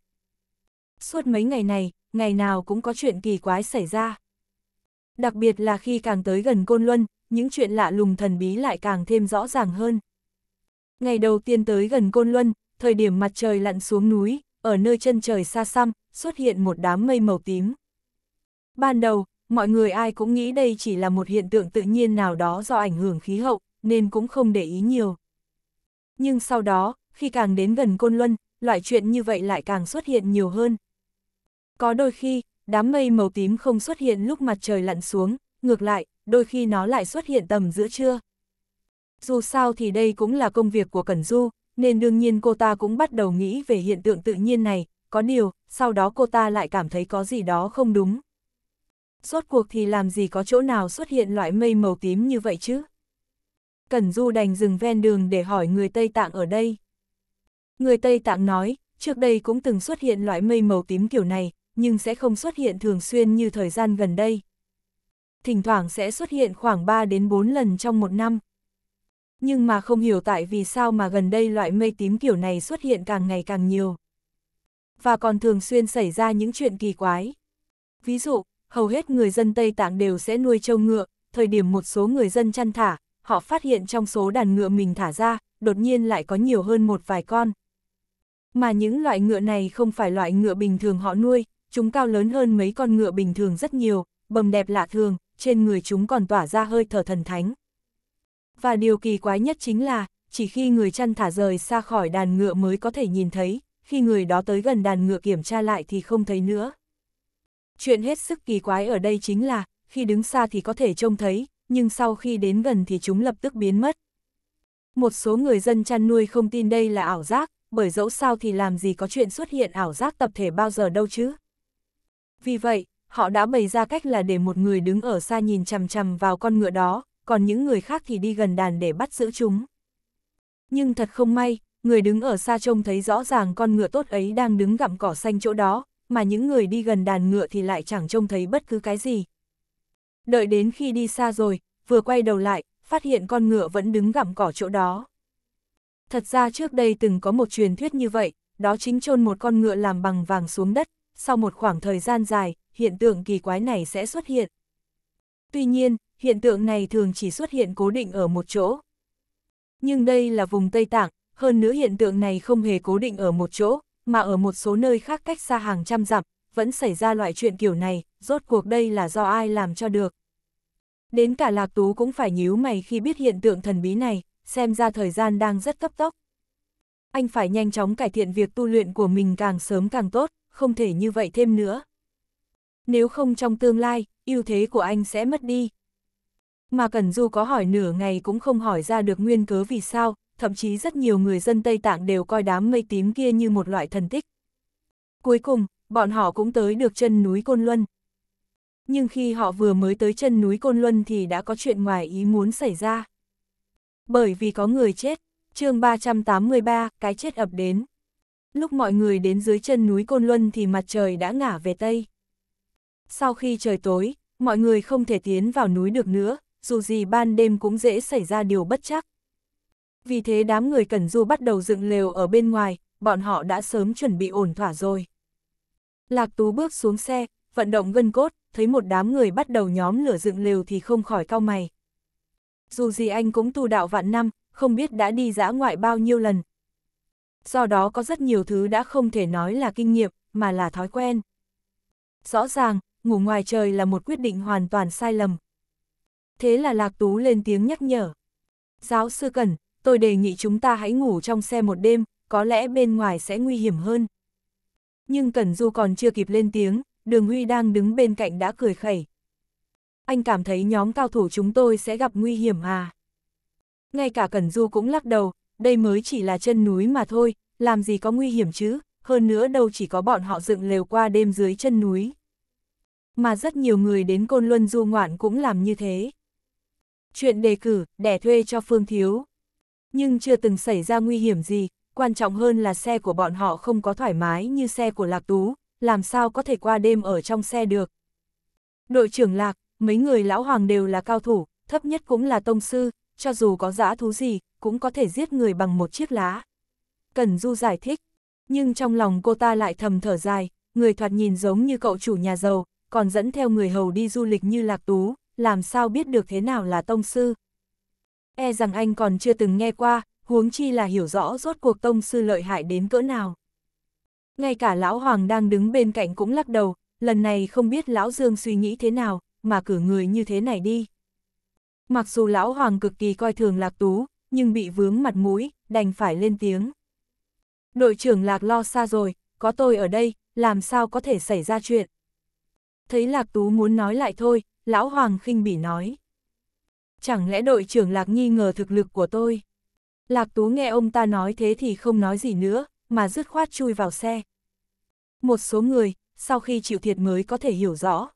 Suốt mấy ngày này, ngày nào cũng có chuyện kỳ quái xảy ra. Đặc biệt là khi càng tới gần Côn Luân, những chuyện lạ lùng thần bí lại càng thêm rõ ràng hơn. Ngày đầu tiên tới gần Côn Luân, thời điểm mặt trời lặn xuống núi, ở nơi chân trời xa xăm, xuất hiện một đám mây màu tím. Ban đầu, mọi người ai cũng nghĩ đây chỉ là một hiện tượng tự nhiên nào đó do ảnh hưởng khí hậu, nên cũng không để ý nhiều. Nhưng sau đó, khi càng đến gần Côn Luân, loại chuyện như vậy lại càng xuất hiện nhiều hơn. Có đôi khi, đám mây màu tím không xuất hiện lúc mặt trời lặn xuống, ngược lại, đôi khi nó lại xuất hiện tầm giữa trưa. Dù sao thì đây cũng là công việc của Cẩn Du, nên đương nhiên cô ta cũng bắt đầu nghĩ về hiện tượng tự nhiên này, có điều, sau đó cô ta lại cảm thấy có gì đó không đúng. Rốt cuộc thì làm gì có chỗ nào xuất hiện loại mây màu tím như vậy chứ? Cẩn Du đành dừng ven đường để hỏi người Tây Tạng ở đây. Người Tây Tạng nói, trước đây cũng từng xuất hiện loại mây màu tím kiểu này, nhưng sẽ không xuất hiện thường xuyên như thời gian gần đây. Thỉnh thoảng sẽ xuất hiện khoảng 3 đến 4 lần trong một năm. Nhưng mà không hiểu tại vì sao mà gần đây loại mây tím kiểu này xuất hiện càng ngày càng nhiều. Và còn thường xuyên xảy ra những chuyện kỳ quái. Ví dụ, hầu hết người dân Tây Tạng đều sẽ nuôi trâu ngựa, thời điểm một số người dân chăn thả, họ phát hiện trong số đàn ngựa mình thả ra, đột nhiên lại có nhiều hơn một vài con. Mà những loại ngựa này không phải loại ngựa bình thường họ nuôi, chúng cao lớn hơn mấy con ngựa bình thường rất nhiều, bầm đẹp lạ thường, trên người chúng còn tỏa ra hơi thở thần thánh. Và điều kỳ quái nhất chính là, chỉ khi người chăn thả rời xa khỏi đàn ngựa mới có thể nhìn thấy, khi người đó tới gần đàn ngựa kiểm tra lại thì không thấy nữa. Chuyện hết sức kỳ quái ở đây chính là, khi đứng xa thì có thể trông thấy, nhưng sau khi đến gần thì chúng lập tức biến mất. Một số người dân chăn nuôi không tin đây là ảo giác, bởi dẫu sao thì làm gì có chuyện xuất hiện ảo giác tập thể bao giờ đâu chứ. Vì vậy, họ đã bày ra cách là để một người đứng ở xa nhìn chằm chằm vào con ngựa đó, còn những người khác thì đi gần đàn để bắt giữ chúng. Nhưng thật không may, người đứng ở xa trông thấy rõ ràng con ngựa tốt ấy đang đứng gặm cỏ xanh chỗ đó, mà những người đi gần đàn ngựa thì lại chẳng trông thấy bất cứ cái gì. Đợi đến khi đi xa rồi, vừa quay đầu lại, phát hiện con ngựa vẫn đứng gặm cỏ chỗ đó. Thật ra trước đây từng có một truyền thuyết như vậy, đó chính chôn một con ngựa làm bằng vàng xuống đất, sau một khoảng thời gian dài, hiện tượng kỳ quái này sẽ xuất hiện. Tuy nhiên, hiện tượng này thường chỉ xuất hiện cố định ở một chỗ. Nhưng đây là vùng Tây Tạng, hơn nữa hiện tượng này không hề cố định ở một chỗ, mà ở một số nơi khác cách xa hàng trăm dặm, vẫn xảy ra loại chuyện kiểu này, rốt cuộc đây là do ai làm cho được. Đến cả Lạc Tú cũng phải nhíu mày khi biết hiện tượng thần bí này, xem ra thời gian đang rất cấp tốc. Anh phải nhanh chóng cải thiện việc tu luyện của mình càng sớm càng tốt không thể như vậy thêm nữa. Nếu không trong tương lai, ưu thế của anh sẽ mất đi. Mà cẩn Du có hỏi nửa ngày cũng không hỏi ra được nguyên cớ vì sao, thậm chí rất nhiều người dân Tây Tạng đều coi đám mây tím kia như một loại thần tích. Cuối cùng, bọn họ cũng tới được chân núi Côn Luân. Nhưng khi họ vừa mới tới chân núi Côn Luân thì đã có chuyện ngoài ý muốn xảy ra. Bởi vì có người chết, chương 383, cái chết ập đến lúc mọi người đến dưới chân núi Côn Luân thì mặt trời đã ngả về Tây. Sau khi trời tối, mọi người không thể tiến vào núi được nữa, dù gì ban đêm cũng dễ xảy ra điều bất chắc. Vì thế đám người Cẩn Du bắt đầu dựng lều ở bên ngoài, bọn họ đã sớm chuẩn bị ổn thỏa rồi. Lạc Tú bước xuống xe, vận động gân cốt, thấy một đám người bắt đầu nhóm lửa dựng lều thì không khỏi cau mày. Dù gì anh cũng tu đạo vạn năm, không biết đã đi dã ngoại bao nhiêu lần, do đó có rất nhiều thứ đã không thể nói là kinh nghiệm, mà là thói quen. Rõ ràng, ngủ ngoài trời là một quyết định hoàn toàn sai lầm. Thế là Lạc Tú lên tiếng nhắc nhở. Giáo sư Cẩn, tôi đề nghị chúng ta hãy ngủ trong xe một đêm, có lẽ bên ngoài sẽ nguy hiểm hơn. Nhưng Cẩn Du còn chưa kịp lên tiếng, Đường Huy đang đứng bên cạnh đã cười khẩy. Anh cảm thấy nhóm cao thủ chúng tôi sẽ gặp nguy hiểm à? Ngay cả Cẩn Du cũng lắc đầu, đây mới chỉ là chân núi mà thôi, làm gì có nguy hiểm chứ, hơn nữa đâu chỉ có bọn họ dựng lều qua đêm dưới chân núi. Mà rất nhiều người đến Côn Luân du ngoạn cũng làm như thế. Chuyện đề cử, đẻ thuê cho Phương Thiếu. Nhưng chưa từng xảy ra nguy hiểm gì, quan trọng hơn là xe của bọn họ không có thoải mái như xe của Lạc Tú, làm sao có thể qua đêm ở trong xe được. Đội trưởng Lạc, mấy người lão hoàng đều là cao thủ, thấp nhất cũng là tông sư, cho dù có dã thú gì, cũng có thể giết người bằng một chiếc lá. Cần Du giải thích, nhưng trong lòng cô ta lại thầm thở dài, người thoạt nhìn giống như cậu chủ nhà giàu, còn dẫn theo người hầu đi du lịch như lạc tú, làm sao biết được thế nào là tông sư. E rằng anh còn chưa từng nghe qua, huống chi là hiểu rõ rốt cuộc tông sư lợi hại đến cỡ nào. Ngay cả lão Hoàng đang đứng bên cạnh cũng lắc đầu, lần này không biết lão Dương suy nghĩ thế nào, mà cử người như thế này đi. Mặc dù lão hoàng cực kỳ coi thường lạc tú, nhưng bị vướng mặt mũi, đành phải lên tiếng. Đội trưởng lạc lo xa rồi, có tôi ở đây, làm sao có thể xảy ra chuyện. Thấy lạc tú muốn nói lại thôi, lão hoàng khinh bỉ nói. Chẳng lẽ đội trưởng lạc nghi ngờ thực lực của tôi? Lạc tú nghe ông ta nói thế thì không nói gì nữa, mà dứt khoát chui vào xe. Một số người, sau khi chịu thiệt mới có thể hiểu rõ.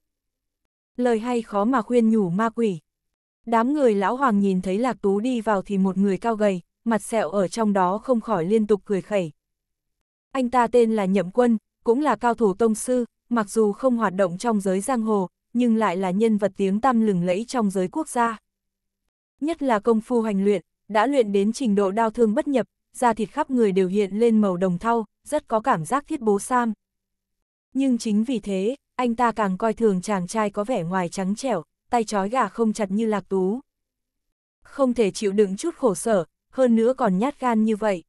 Lời hay khó mà khuyên nhủ ma quỷ. Đám người lão hoàng nhìn thấy lạc tú đi vào thì một người cao gầy, mặt sẹo ở trong đó không khỏi liên tục cười khẩy. Anh ta tên là Nhậm Quân, cũng là cao thủ tông sư, mặc dù không hoạt động trong giới giang hồ, nhưng lại là nhân vật tiếng tăm lừng lẫy trong giới quốc gia. Nhất là công phu hành luyện, đã luyện đến trình độ đau thương bất nhập, da thịt khắp người đều hiện lên màu đồng thau, rất có cảm giác thiết bố sam. Nhưng chính vì thế, anh ta càng coi thường chàng trai có vẻ ngoài trắng trẻo, tay trói gà không chặt như lạc tú. Không thể chịu đựng chút khổ sở, hơn nữa còn nhát gan như vậy.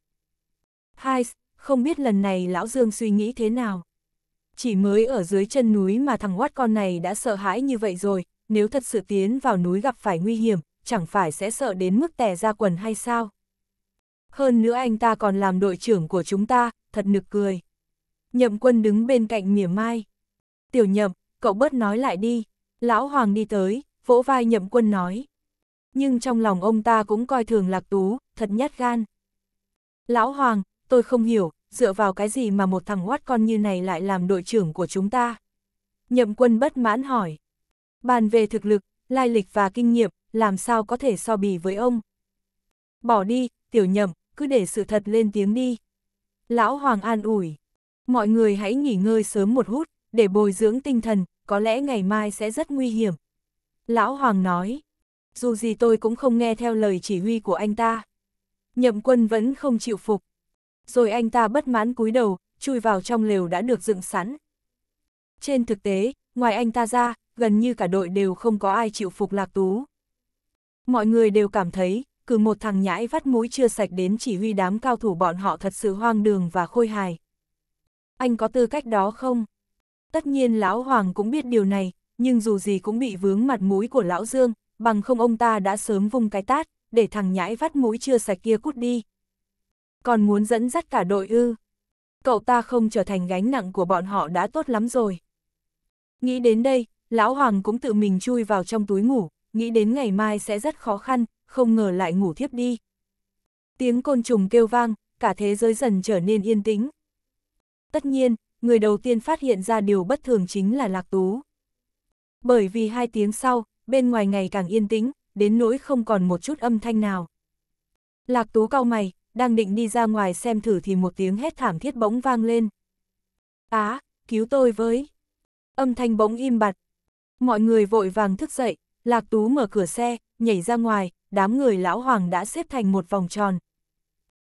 Hai, không biết lần này lão Dương suy nghĩ thế nào. Chỉ mới ở dưới chân núi mà thằng quát con này đã sợ hãi như vậy rồi, nếu thật sự tiến vào núi gặp phải nguy hiểm, chẳng phải sẽ sợ đến mức tè ra quần hay sao? Hơn nữa anh ta còn làm đội trưởng của chúng ta, thật nực cười. Nhậm quân đứng bên cạnh mỉa mai. Tiểu nhậm, cậu bớt nói lại đi, Lão Hoàng đi tới, vỗ vai nhậm quân nói. Nhưng trong lòng ông ta cũng coi thường lạc tú, thật nhát gan. Lão Hoàng, tôi không hiểu, dựa vào cái gì mà một thằng oát con như này lại làm đội trưởng của chúng ta? Nhậm quân bất mãn hỏi. Bàn về thực lực, lai lịch và kinh nghiệm, làm sao có thể so bì với ông? Bỏ đi, tiểu nhậm, cứ để sự thật lên tiếng đi. Lão Hoàng an ủi. Mọi người hãy nghỉ ngơi sớm một hút, để bồi dưỡng tinh thần, có lẽ ngày mai sẽ rất nguy hiểm. Lão Hoàng nói, dù gì tôi cũng không nghe theo lời chỉ huy của anh ta. Nhậm quân vẫn không chịu phục. Rồi anh ta bất mãn cúi đầu, chui vào trong lều đã được dựng sẵn. Trên thực tế, ngoài anh ta ra, gần như cả đội đều không có ai chịu phục lạc tú. Mọi người đều cảm thấy, cứ một thằng nhãi vắt mũi chưa sạch đến chỉ huy đám cao thủ bọn họ thật sự hoang đường và khôi hài. Anh có tư cách đó không? Tất nhiên Lão Hoàng cũng biết điều này, nhưng dù gì cũng bị vướng mặt mũi của Lão Dương, bằng không ông ta đã sớm vung cái tát, để thằng nhãi vắt mũi chưa sạch kia cút đi. Còn muốn dẫn dắt cả đội ư. Cậu ta không trở thành gánh nặng của bọn họ đã tốt lắm rồi. Nghĩ đến đây, Lão Hoàng cũng tự mình chui vào trong túi ngủ, nghĩ đến ngày mai sẽ rất khó khăn, không ngờ lại ngủ thiếp đi. Tiếng côn trùng kêu vang, cả thế giới dần trở nên yên tĩnh. Tất nhiên, người đầu tiên phát hiện ra điều bất thường chính là Lạc Tú. Bởi vì hai tiếng sau, bên ngoài ngày càng yên tĩnh, đến nỗi không còn một chút âm thanh nào. Lạc Tú cau mày, đang định đi ra ngoài xem thử thì một tiếng hét thảm thiết bỗng vang lên. Á, cứu tôi với! Âm thanh bỗng im bặt. Mọi người vội vàng thức dậy, Lạc Tú mở cửa xe, nhảy ra ngoài, đám người lão hoàng đã xếp thành một vòng tròn.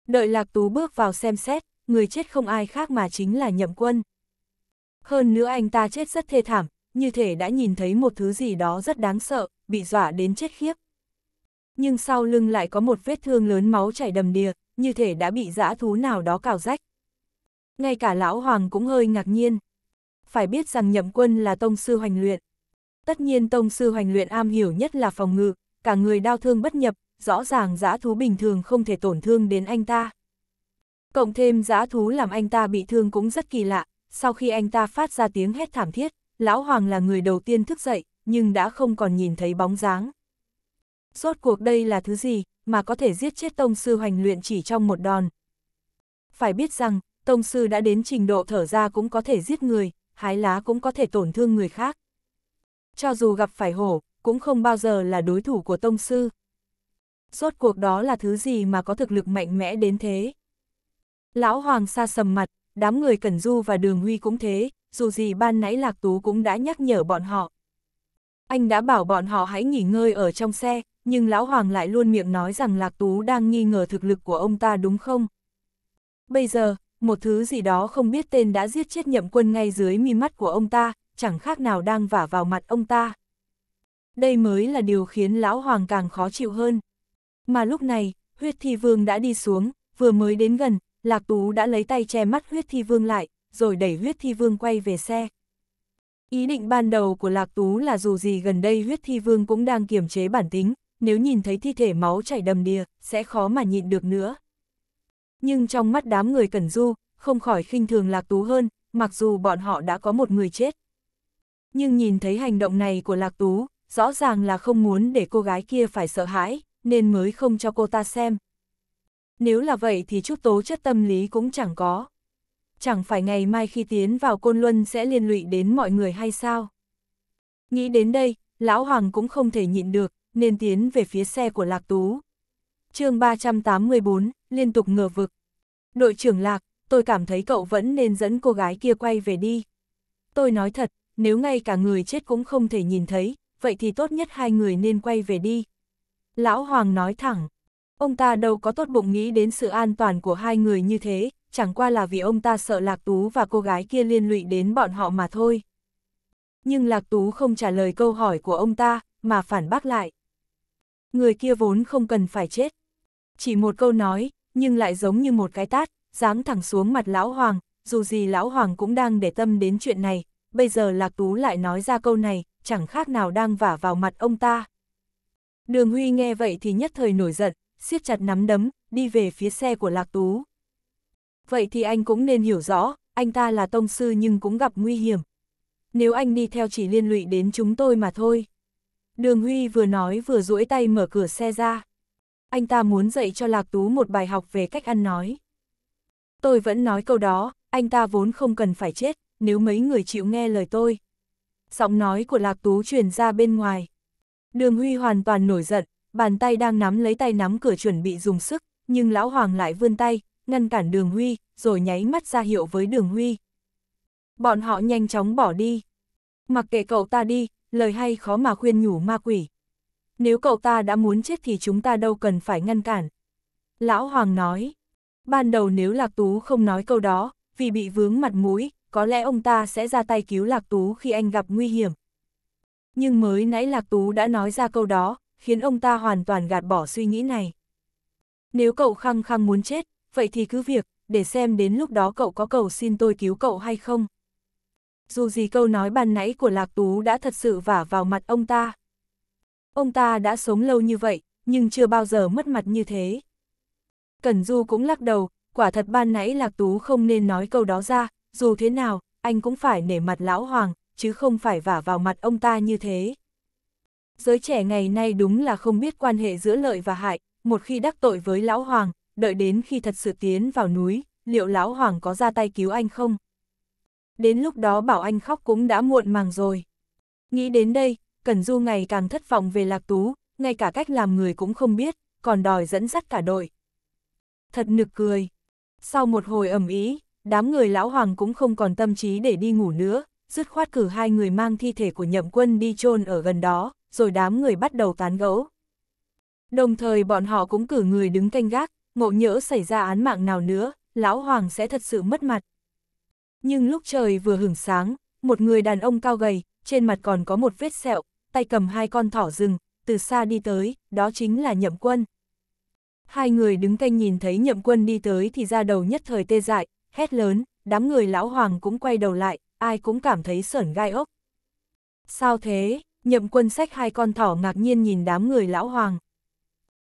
Đợi Lạc Tú bước vào xem xét, người chết không ai khác mà chính là nhậm quân. Hơn nữa anh ta chết rất thê thảm, như thể đã nhìn thấy một thứ gì đó rất đáng sợ, bị dọa đến chết khiếp. Nhưng sau lưng lại có một vết thương lớn máu chảy đầm đìa, như thể đã bị dã thú nào đó cào rách. Ngay cả lão Hoàng cũng hơi ngạc nhiên. Phải biết rằng nhậm quân là tông sư hoành luyện. Tất nhiên tông sư hoành luyện am hiểu nhất là phòng ngự, cả người đau thương bất nhập, rõ ràng dã thú bình thường không thể tổn thương đến anh ta. Cộng thêm giã thú làm anh ta bị thương cũng rất kỳ lạ, sau khi anh ta phát ra tiếng hét thảm thiết, Lão Hoàng là người đầu tiên thức dậy, nhưng đã không còn nhìn thấy bóng dáng. Rốt cuộc đây là thứ gì mà có thể giết chết Tông Sư hoành luyện chỉ trong một đòn. Phải biết rằng, Tông Sư đã đến trình độ thở ra cũng có thể giết người, hái lá cũng có thể tổn thương người khác. Cho dù gặp phải hổ, cũng không bao giờ là đối thủ của Tông Sư. Rốt cuộc đó là thứ gì mà có thực lực mạnh mẽ đến thế? Lão Hoàng xa sầm mặt, đám người Cẩn Du và Đường Huy cũng thế, dù gì ban nãy Lạc Tú cũng đã nhắc nhở bọn họ. Anh đã bảo bọn họ hãy nghỉ ngơi ở trong xe, nhưng Lão Hoàng lại luôn miệng nói rằng Lạc Tú đang nghi ngờ thực lực của ông ta đúng không? Bây giờ, một thứ gì đó không biết tên đã giết chết nhậm quân ngay dưới mi mắt của ông ta, chẳng khác nào đang vả vào mặt ông ta. Đây mới là điều khiến Lão Hoàng càng khó chịu hơn. Mà lúc này, huyết thi vương đã đi xuống, vừa mới đến gần, Lạc Tú đã lấy tay che mắt huyết thi vương lại, rồi đẩy huyết thi vương quay về xe. Ý định ban đầu của Lạc Tú là dù gì gần đây huyết thi vương cũng đang kiềm chế bản tính, nếu nhìn thấy thi thể máu chảy đầm đìa, sẽ khó mà nhịn được nữa. Nhưng trong mắt đám người Cẩn Du, không khỏi khinh thường Lạc Tú hơn, mặc dù bọn họ đã có một người chết. Nhưng nhìn thấy hành động này của Lạc Tú, rõ ràng là không muốn để cô gái kia phải sợ hãi, nên mới không cho cô ta xem nếu là vậy thì chút tố chất tâm lý cũng chẳng có. Chẳng phải ngày mai khi tiến vào Côn Luân sẽ liên lụy đến mọi người hay sao? Nghĩ đến đây, Lão Hoàng cũng không thể nhịn được, nên tiến về phía xe của Lạc Tú. chương 384, liên tục ngờ vực. Đội trưởng Lạc, tôi cảm thấy cậu vẫn nên dẫn cô gái kia quay về đi. Tôi nói thật, nếu ngay cả người chết cũng không thể nhìn thấy, vậy thì tốt nhất hai người nên quay về đi. Lão Hoàng nói thẳng. Ông ta đâu có tốt bụng nghĩ đến sự an toàn của hai người như thế, chẳng qua là vì ông ta sợ Lạc Tú và cô gái kia liên lụy đến bọn họ mà thôi. Nhưng Lạc Tú không trả lời câu hỏi của ông ta, mà phản bác lại. Người kia vốn không cần phải chết. Chỉ một câu nói, nhưng lại giống như một cái tát, giáng thẳng xuống mặt Lão Hoàng, dù gì Lão Hoàng cũng đang để tâm đến chuyện này, bây giờ Lạc Tú lại nói ra câu này, chẳng khác nào đang vả vào mặt ông ta. Đường Huy nghe vậy thì nhất thời nổi giận, siết chặt nắm đấm, đi về phía xe của Lạc Tú. Vậy thì anh cũng nên hiểu rõ, anh ta là tông sư nhưng cũng gặp nguy hiểm. Nếu anh đi theo chỉ liên lụy đến chúng tôi mà thôi. Đường Huy vừa nói vừa duỗi tay mở cửa xe ra. Anh ta muốn dạy cho Lạc Tú một bài học về cách ăn nói. Tôi vẫn nói câu đó, anh ta vốn không cần phải chết, nếu mấy người chịu nghe lời tôi. Giọng nói của Lạc Tú truyền ra bên ngoài. Đường Huy hoàn toàn nổi giận, bàn tay đang nắm lấy tay nắm cửa chuẩn bị dùng sức, nhưng lão hoàng lại vươn tay, ngăn cản đường huy, rồi nháy mắt ra hiệu với đường huy. Bọn họ nhanh chóng bỏ đi. Mặc kệ cậu ta đi, lời hay khó mà khuyên nhủ ma quỷ. Nếu cậu ta đã muốn chết thì chúng ta đâu cần phải ngăn cản. Lão Hoàng nói, ban đầu nếu Lạc Tú không nói câu đó, vì bị vướng mặt mũi, có lẽ ông ta sẽ ra tay cứu Lạc Tú khi anh gặp nguy hiểm. Nhưng mới nãy Lạc Tú đã nói ra câu đó, khiến ông ta hoàn toàn gạt bỏ suy nghĩ này. Nếu cậu khăng khăng muốn chết, vậy thì cứ việc, để xem đến lúc đó cậu có cầu xin tôi cứu cậu hay không. Dù gì câu nói ban nãy của Lạc Tú đã thật sự vả vào mặt ông ta. Ông ta đã sống lâu như vậy, nhưng chưa bao giờ mất mặt như thế. Cẩn Du cũng lắc đầu, quả thật ban nãy Lạc Tú không nên nói câu đó ra, dù thế nào, anh cũng phải nể mặt Lão Hoàng, chứ không phải vả vào mặt ông ta như thế. Giới trẻ ngày nay đúng là không biết quan hệ giữa lợi và hại, một khi đắc tội với Lão Hoàng, đợi đến khi thật sự tiến vào núi, liệu Lão Hoàng có ra tay cứu anh không? Đến lúc đó bảo anh khóc cũng đã muộn màng rồi. Nghĩ đến đây, Cẩn Du ngày càng thất vọng về Lạc Tú, ngay cả cách làm người cũng không biết, còn đòi dẫn dắt cả đội. Thật nực cười. Sau một hồi ẩm ý, đám người lão hoàng cũng không còn tâm trí để đi ngủ nữa, dứt khoát cử hai người mang thi thể của nhậm quân đi chôn ở gần đó, rồi đám người bắt đầu tán gẫu. Đồng thời bọn họ cũng cử người đứng canh gác, ngộ nhỡ xảy ra án mạng nào nữa, lão hoàng sẽ thật sự mất mặt. Nhưng lúc trời vừa hửng sáng, một người đàn ông cao gầy, trên mặt còn có một vết sẹo, tay cầm hai con thỏ rừng, từ xa đi tới, đó chính là nhậm quân. Hai người đứng canh nhìn thấy nhậm quân đi tới thì ra đầu nhất thời tê dại, hét lớn, đám người lão hoàng cũng quay đầu lại, ai cũng cảm thấy sởn gai ốc. Sao thế? nhậm quân sách hai con thỏ ngạc nhiên nhìn đám người lão hoàng.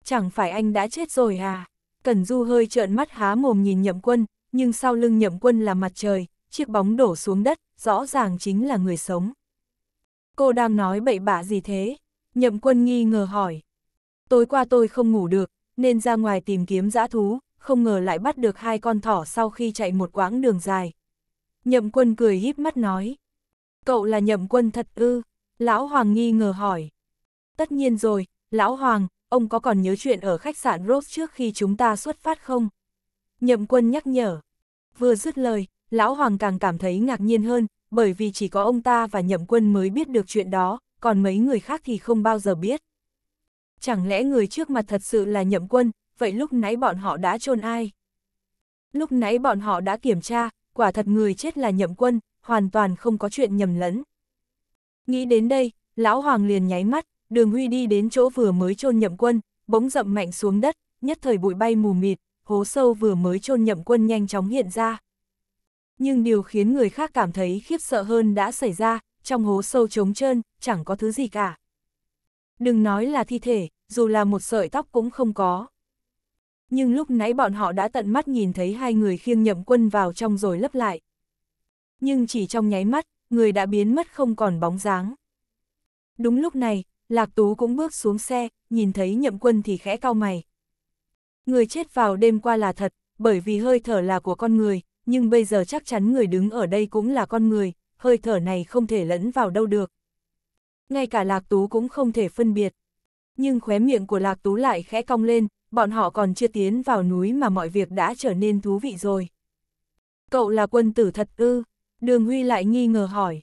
Chẳng phải anh đã chết rồi à? Cẩn Du hơi trợn mắt há mồm nhìn nhậm quân, nhưng sau lưng nhậm quân là mặt trời, chiếc bóng đổ xuống đất, rõ ràng chính là người sống. Cô đang nói bậy bạ gì thế? Nhậm quân nghi ngờ hỏi. Tối qua tôi không ngủ được, nên ra ngoài tìm kiếm dã thú, không ngờ lại bắt được hai con thỏ sau khi chạy một quãng đường dài. Nhậm quân cười híp mắt nói. Cậu là nhậm quân thật ư, Lão Hoàng nghi ngờ hỏi. Tất nhiên rồi, Lão Hoàng, ông có còn nhớ chuyện ở khách sạn Rose trước khi chúng ta xuất phát không? Nhậm quân nhắc nhở. Vừa dứt lời, Lão Hoàng càng cảm thấy ngạc nhiên hơn, bởi vì chỉ có ông ta và nhậm quân mới biết được chuyện đó, còn mấy người khác thì không bao giờ biết. Chẳng lẽ người trước mặt thật sự là nhậm quân, vậy lúc nãy bọn họ đã chôn ai? Lúc nãy bọn họ đã kiểm tra, quả thật người chết là nhậm quân, hoàn toàn không có chuyện nhầm lẫn. Nghĩ đến đây, lão hoàng liền nháy mắt, đường huy đi đến chỗ vừa mới chôn nhậm quân, bỗng dậm mạnh xuống đất, nhất thời bụi bay mù mịt, hố sâu vừa mới chôn nhậm quân nhanh chóng hiện ra. Nhưng điều khiến người khác cảm thấy khiếp sợ hơn đã xảy ra, trong hố sâu trống trơn, chẳng có thứ gì cả. Đừng nói là thi thể, dù là một sợi tóc cũng không có. Nhưng lúc nãy bọn họ đã tận mắt nhìn thấy hai người khiêng nhậm quân vào trong rồi lấp lại. Nhưng chỉ trong nháy mắt, người đã biến mất không còn bóng dáng. Đúng lúc này, Lạc Tú cũng bước xuống xe, nhìn thấy nhậm quân thì khẽ cau mày. Người chết vào đêm qua là thật, bởi vì hơi thở là của con người, nhưng bây giờ chắc chắn người đứng ở đây cũng là con người, hơi thở này không thể lẫn vào đâu được. Ngay cả Lạc Tú cũng không thể phân biệt. Nhưng khóe miệng của Lạc Tú lại khẽ cong lên, bọn họ còn chưa tiến vào núi mà mọi việc đã trở nên thú vị rồi. Cậu là quân tử thật ư? Đường Huy lại nghi ngờ hỏi.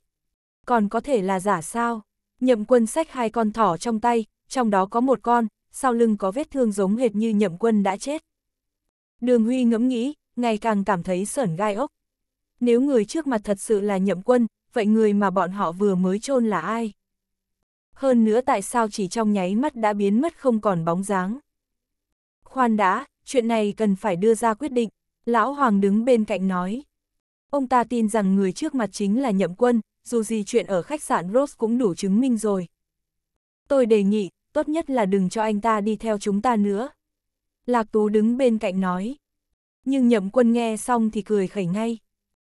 Còn có thể là giả sao? Nhậm quân xách hai con thỏ trong tay, trong đó có một con, sau lưng có vết thương giống hệt như nhậm quân đã chết. Đường Huy ngẫm nghĩ, ngày càng cảm thấy sởn gai ốc. Nếu người trước mặt thật sự là nhậm quân, vậy người mà bọn họ vừa mới chôn là ai? Hơn nữa tại sao chỉ trong nháy mắt đã biến mất không còn bóng dáng? Khoan đã, chuyện này cần phải đưa ra quyết định, Lão Hoàng đứng bên cạnh nói ông ta tin rằng người trước mặt chính là nhậm quân, dù gì chuyện ở khách sạn Rose cũng đủ chứng minh rồi. Tôi đề nghị, tốt nhất là đừng cho anh ta đi theo chúng ta nữa. Lạc Tú đứng bên cạnh nói. Nhưng nhậm quân nghe xong thì cười khẩy ngay.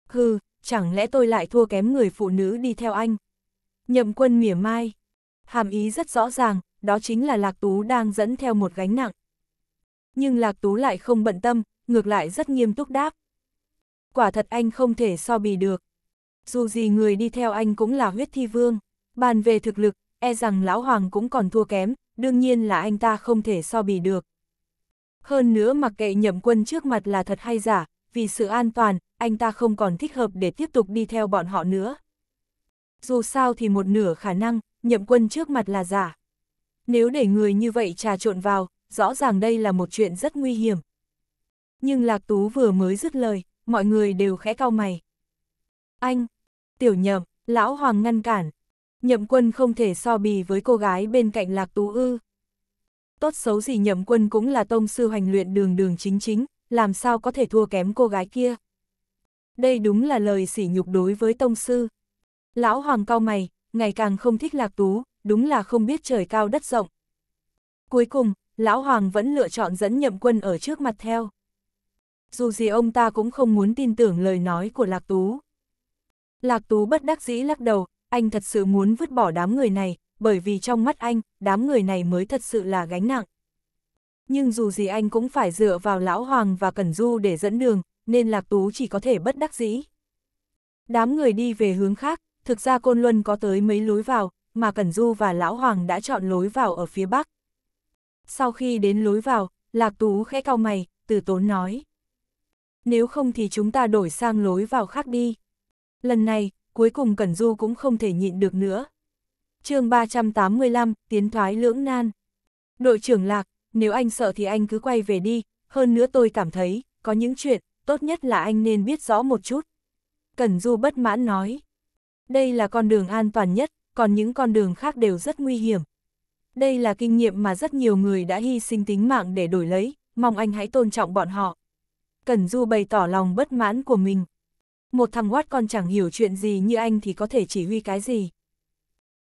Hừ, chẳng lẽ tôi lại thua kém người phụ nữ đi theo anh? Nhậm quân mỉa mai. Hàm ý rất rõ ràng, đó chính là Lạc Tú đang dẫn theo một gánh nặng. Nhưng Lạc Tú lại không bận tâm, ngược lại rất nghiêm túc đáp, quả thật anh không thể so bì được. Dù gì người đi theo anh cũng là huyết thi vương, bàn về thực lực, e rằng Lão Hoàng cũng còn thua kém, đương nhiên là anh ta không thể so bì được. Hơn nữa mặc kệ nhậm quân trước mặt là thật hay giả, vì sự an toàn, anh ta không còn thích hợp để tiếp tục đi theo bọn họ nữa. Dù sao thì một nửa khả năng, nhậm quân trước mặt là giả. Nếu để người như vậy trà trộn vào, rõ ràng đây là một chuyện rất nguy hiểm. Nhưng Lạc Tú vừa mới dứt lời, mọi người đều khẽ cau mày. Anh, tiểu nhậm, lão hoàng ngăn cản. Nhậm quân không thể so bì với cô gái bên cạnh lạc tú ư. Tốt xấu gì nhậm quân cũng là tông sư hành luyện đường đường chính chính, làm sao có thể thua kém cô gái kia. Đây đúng là lời sỉ nhục đối với tông sư. Lão hoàng cau mày, ngày càng không thích lạc tú, đúng là không biết trời cao đất rộng. Cuối cùng, lão hoàng vẫn lựa chọn dẫn nhậm quân ở trước mặt theo dù gì ông ta cũng không muốn tin tưởng lời nói của Lạc Tú. Lạc Tú bất đắc dĩ lắc đầu, anh thật sự muốn vứt bỏ đám người này, bởi vì trong mắt anh, đám người này mới thật sự là gánh nặng. Nhưng dù gì anh cũng phải dựa vào Lão Hoàng và Cẩn Du để dẫn đường, nên Lạc Tú chỉ có thể bất đắc dĩ. Đám người đi về hướng khác, thực ra Côn Luân có tới mấy lối vào, mà Cẩn Du và Lão Hoàng đã chọn lối vào ở phía Bắc. Sau khi đến lối vào, Lạc Tú khẽ cau mày, từ tốn nói nếu không thì chúng ta đổi sang lối vào khác đi. Lần này, cuối cùng Cẩn Du cũng không thể nhịn được nữa. chương 385, tiến thoái lưỡng nan. Đội trưởng Lạc, nếu anh sợ thì anh cứ quay về đi, hơn nữa tôi cảm thấy, có những chuyện, tốt nhất là anh nên biết rõ một chút. Cẩn Du bất mãn nói, đây là con đường an toàn nhất, còn những con đường khác đều rất nguy hiểm. Đây là kinh nghiệm mà rất nhiều người đã hy sinh tính mạng để đổi lấy, mong anh hãy tôn trọng bọn họ. Cẩn Du bày tỏ lòng bất mãn của mình. Một thằng quát con chẳng hiểu chuyện gì như anh thì có thể chỉ huy cái gì.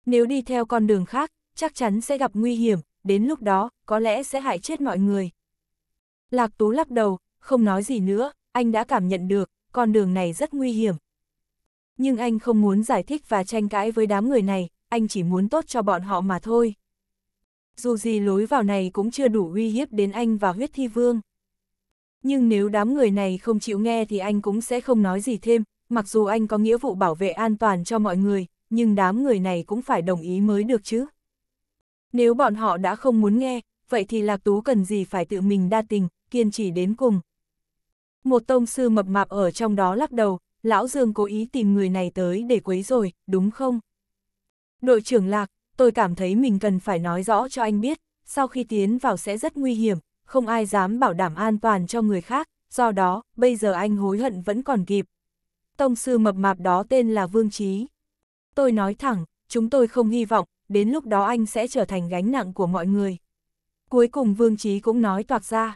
Nếu đi theo con đường khác, chắc chắn sẽ gặp nguy hiểm, đến lúc đó, có lẽ sẽ hại chết mọi người. Lạc Tú lắc đầu, không nói gì nữa, anh đã cảm nhận được, con đường này rất nguy hiểm. Nhưng anh không muốn giải thích và tranh cãi với đám người này, anh chỉ muốn tốt cho bọn họ mà thôi. Dù gì lối vào này cũng chưa đủ uy hiếp đến anh và huyết thi vương. Nhưng nếu đám người này không chịu nghe thì anh cũng sẽ không nói gì thêm, mặc dù anh có nghĩa vụ bảo vệ an toàn cho mọi người, nhưng đám người này cũng phải đồng ý mới được chứ. Nếu bọn họ đã không muốn nghe, vậy thì Lạc Tú cần gì phải tự mình đa tình, kiên trì đến cùng. Một tông sư mập mạp ở trong đó lắc đầu, Lão Dương cố ý tìm người này tới để quấy rồi, đúng không? Đội trưởng Lạc, tôi cảm thấy mình cần phải nói rõ cho anh biết, sau khi tiến vào sẽ rất nguy hiểm, không ai dám bảo đảm an toàn cho người khác, do đó, bây giờ anh hối hận vẫn còn kịp. Tông sư mập mạp đó tên là Vương Trí. Tôi nói thẳng, chúng tôi không hy vọng, đến lúc đó anh sẽ trở thành gánh nặng của mọi người. Cuối cùng Vương Trí cũng nói toạc ra.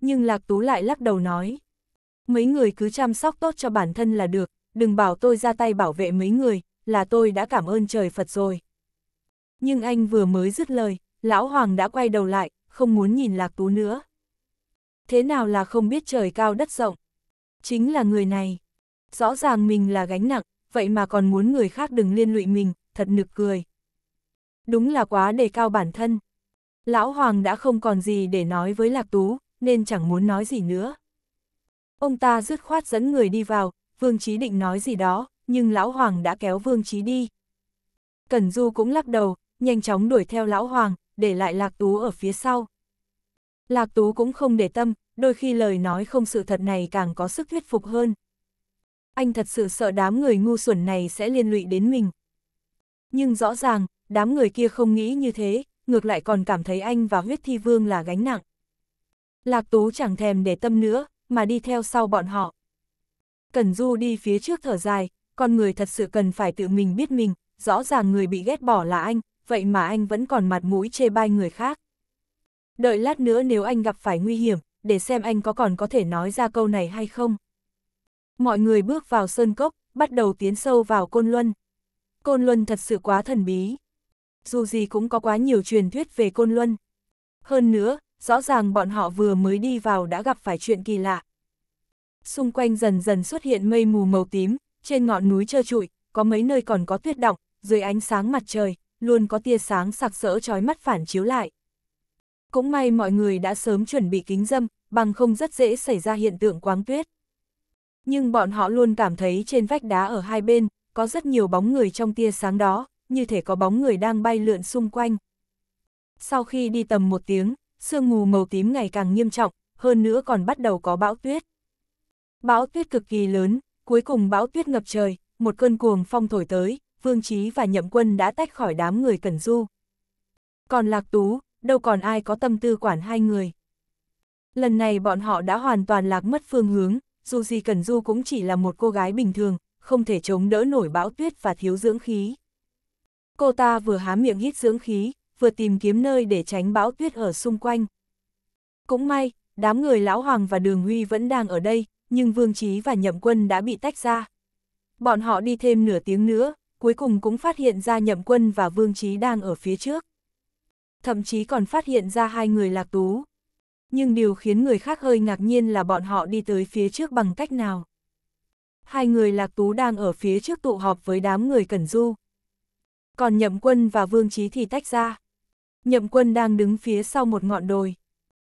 Nhưng Lạc Tú lại lắc đầu nói. Mấy người cứ chăm sóc tốt cho bản thân là được, đừng bảo tôi ra tay bảo vệ mấy người, là tôi đã cảm ơn trời Phật rồi. Nhưng anh vừa mới dứt lời, Lão Hoàng đã quay đầu lại, không muốn nhìn lạc tú nữa. Thế nào là không biết trời cao đất rộng? Chính là người này. Rõ ràng mình là gánh nặng, vậy mà còn muốn người khác đừng liên lụy mình, thật nực cười. Đúng là quá đề cao bản thân. Lão Hoàng đã không còn gì để nói với Lạc Tú, nên chẳng muốn nói gì nữa. Ông ta dứt khoát dẫn người đi vào, Vương Trí định nói gì đó, nhưng Lão Hoàng đã kéo Vương Trí đi. Cẩn Du cũng lắc đầu, nhanh chóng đuổi theo Lão Hoàng, để lại Lạc Tú ở phía sau. Lạc Tú cũng không để tâm, đôi khi lời nói không sự thật này càng có sức thuyết phục hơn. Anh thật sự sợ đám người ngu xuẩn này sẽ liên lụy đến mình. Nhưng rõ ràng, đám người kia không nghĩ như thế, ngược lại còn cảm thấy anh và huyết thi vương là gánh nặng. Lạc Tú chẳng thèm để tâm nữa, mà đi theo sau bọn họ. Cần Du đi phía trước thở dài, con người thật sự cần phải tự mình biết mình, rõ ràng người bị ghét bỏ là anh, vậy mà anh vẫn còn mặt mũi chê bai người khác. Đợi lát nữa nếu anh gặp phải nguy hiểm, để xem anh có còn có thể nói ra câu này hay không. Mọi người bước vào sơn cốc, bắt đầu tiến sâu vào Côn Luân. Côn Luân thật sự quá thần bí. Dù gì cũng có quá nhiều truyền thuyết về Côn Luân. Hơn nữa, rõ ràng bọn họ vừa mới đi vào đã gặp phải chuyện kỳ lạ. Xung quanh dần dần xuất hiện mây mù màu tím, trên ngọn núi trơ trụi, có mấy nơi còn có tuyết động, dưới ánh sáng mặt trời, luôn có tia sáng sặc sỡ trói mắt phản chiếu lại. Cũng may mọi người đã sớm chuẩn bị kính dâm, bằng không rất dễ xảy ra hiện tượng quáng tuyết. Nhưng bọn họ luôn cảm thấy trên vách đá ở hai bên, có rất nhiều bóng người trong tia sáng đó, như thể có bóng người đang bay lượn xung quanh. Sau khi đi tầm một tiếng, sương mù màu tím ngày càng nghiêm trọng, hơn nữa còn bắt đầu có bão tuyết. Bão tuyết cực kỳ lớn, cuối cùng bão tuyết ngập trời, một cơn cuồng phong thổi tới, Vương Chí và Nhậm Quân đã tách khỏi đám người Cần Du. Còn Lạc Tú, đâu còn ai có tâm tư quản hai người. Lần này bọn họ đã hoàn toàn lạc mất phương hướng, dù gì Cần Du cũng chỉ là một cô gái bình thường, không thể chống đỡ nổi bão tuyết và thiếu dưỡng khí. Cô ta vừa há miệng hít dưỡng khí, vừa tìm kiếm nơi để tránh bão tuyết ở xung quanh. Cũng may, đám người Lão Hoàng và Đường Huy vẫn đang ở đây, nhưng Vương Chí và Nhậm Quân đã bị tách ra. Bọn họ đi thêm nửa tiếng nữa, cuối cùng cũng phát hiện ra Nhậm Quân và Vương Trí đang ở phía trước. Thậm chí còn phát hiện ra hai người lạc tú. Nhưng điều khiến người khác hơi ngạc nhiên là bọn họ đi tới phía trước bằng cách nào. Hai người lạc tú đang ở phía trước tụ họp với đám người Cẩn Du. Còn Nhậm Quân và Vương Trí thì tách ra. Nhậm Quân đang đứng phía sau một ngọn đồi.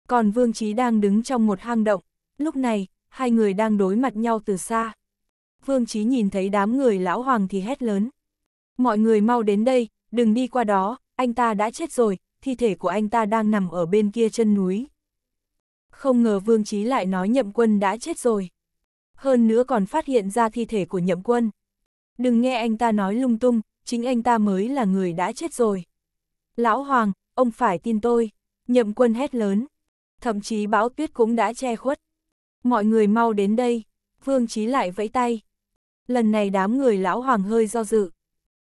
Còn Vương Trí đang đứng trong một hang động. Lúc này, hai người đang đối mặt nhau từ xa. Vương Trí nhìn thấy đám người lão hoàng thì hét lớn. Mọi người mau đến đây, đừng đi qua đó, anh ta đã chết rồi, thi thể của anh ta đang nằm ở bên kia chân núi. Không ngờ Vương Chí lại nói nhậm quân đã chết rồi. Hơn nữa còn phát hiện ra thi thể của nhậm quân. Đừng nghe anh ta nói lung tung, chính anh ta mới là người đã chết rồi. Lão Hoàng, ông phải tin tôi, nhậm quân hét lớn. Thậm chí bão tuyết cũng đã che khuất. Mọi người mau đến đây, Vương Chí lại vẫy tay. Lần này đám người Lão Hoàng hơi do dự.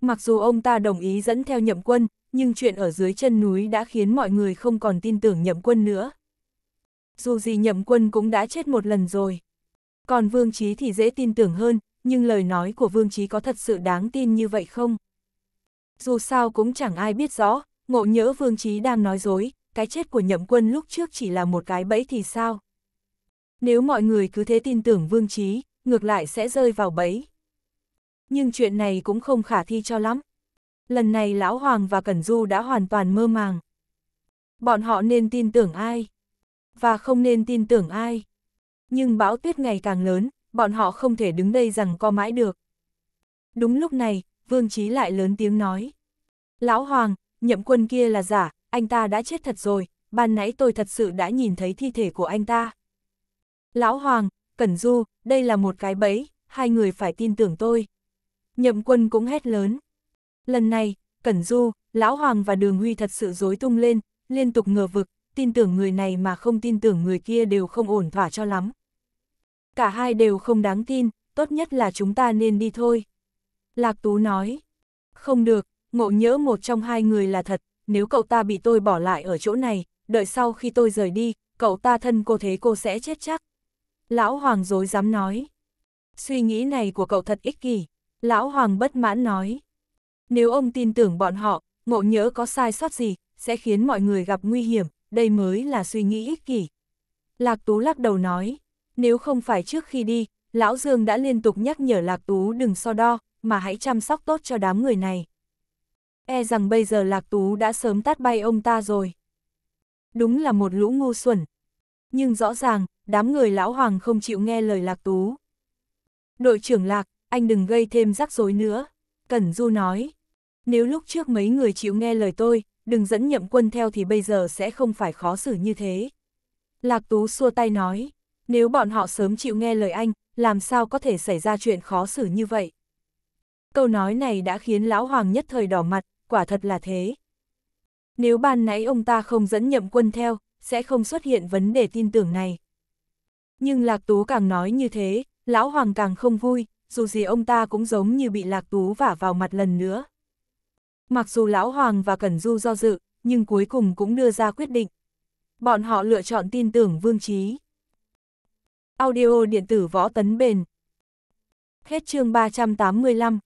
Mặc dù ông ta đồng ý dẫn theo nhậm quân, nhưng chuyện ở dưới chân núi đã khiến mọi người không còn tin tưởng nhậm quân nữa. Dù gì nhậm quân cũng đã chết một lần rồi. Còn Vương Trí thì dễ tin tưởng hơn, nhưng lời nói của Vương Trí có thật sự đáng tin như vậy không? Dù sao cũng chẳng ai biết rõ, ngộ nhỡ Vương Trí đang nói dối, cái chết của nhậm quân lúc trước chỉ là một cái bẫy thì sao? Nếu mọi người cứ thế tin tưởng Vương Trí, ngược lại sẽ rơi vào bẫy nhưng chuyện này cũng không khả thi cho lắm. Lần này Lão Hoàng và Cẩn Du đã hoàn toàn mơ màng. Bọn họ nên tin tưởng ai? Và không nên tin tưởng ai? Nhưng bão tuyết ngày càng lớn, bọn họ không thể đứng đây rằng co mãi được. Đúng lúc này, Vương Trí lại lớn tiếng nói. Lão Hoàng, nhậm quân kia là giả, anh ta đã chết thật rồi, ban nãy tôi thật sự đã nhìn thấy thi thể của anh ta. Lão Hoàng, Cẩn Du, đây là một cái bẫy, hai người phải tin tưởng tôi. Nhậm quân cũng hét lớn. Lần này, Cẩn Du, Lão Hoàng và Đường Huy thật sự rối tung lên, liên tục ngờ vực, tin tưởng người này mà không tin tưởng người kia đều không ổn thỏa cho lắm. Cả hai đều không đáng tin, tốt nhất là chúng ta nên đi thôi. Lạc Tú nói, không được, ngộ nhỡ một trong hai người là thật, nếu cậu ta bị tôi bỏ lại ở chỗ này, đợi sau khi tôi rời đi, cậu ta thân cô thế cô sẽ chết chắc. Lão Hoàng dối dám nói, suy nghĩ này của cậu thật ích kỷ. Lão Hoàng bất mãn nói. Nếu ông tin tưởng bọn họ, ngộ nhỡ có sai sót gì, sẽ khiến mọi người gặp nguy hiểm, đây mới là suy nghĩ ích kỷ. Lạc Tú lắc đầu nói, nếu không phải trước khi đi, Lão Dương đã liên tục nhắc nhở Lạc Tú đừng so đo, mà hãy chăm sóc tốt cho đám người này. E rằng bây giờ Lạc Tú đã sớm tát bay ông ta rồi. Đúng là một lũ ngu xuẩn. Nhưng rõ ràng, đám người Lão Hoàng không chịu nghe lời Lạc Tú. Đội trưởng Lạc, anh đừng gây thêm rắc rối nữa. Cẩn Du nói, nếu lúc trước mấy người chịu nghe lời tôi, đừng dẫn nhậm quân theo thì bây giờ sẽ không phải khó xử như thế. Lạc Tú xua tay nói, nếu bọn họ sớm chịu nghe lời anh, làm sao có thể xảy ra chuyện khó xử như vậy. Câu nói này đã khiến Lão Hoàng nhất thời đỏ mặt, quả thật là thế. Nếu ban nãy ông ta không dẫn nhậm quân theo, sẽ không xuất hiện vấn đề tin tưởng này. Nhưng Lạc Tú càng nói như thế, Lão Hoàng càng không vui, dù gì ông ta cũng giống như bị lạc tú vả vào mặt lần nữa. Mặc dù Lão Hoàng và Cẩn Du do dự, nhưng cuối cùng cũng đưa ra quyết định. Bọn họ lựa chọn tin tưởng Vương Trí. Audio điện tử võ tấn bền. Hết chương 385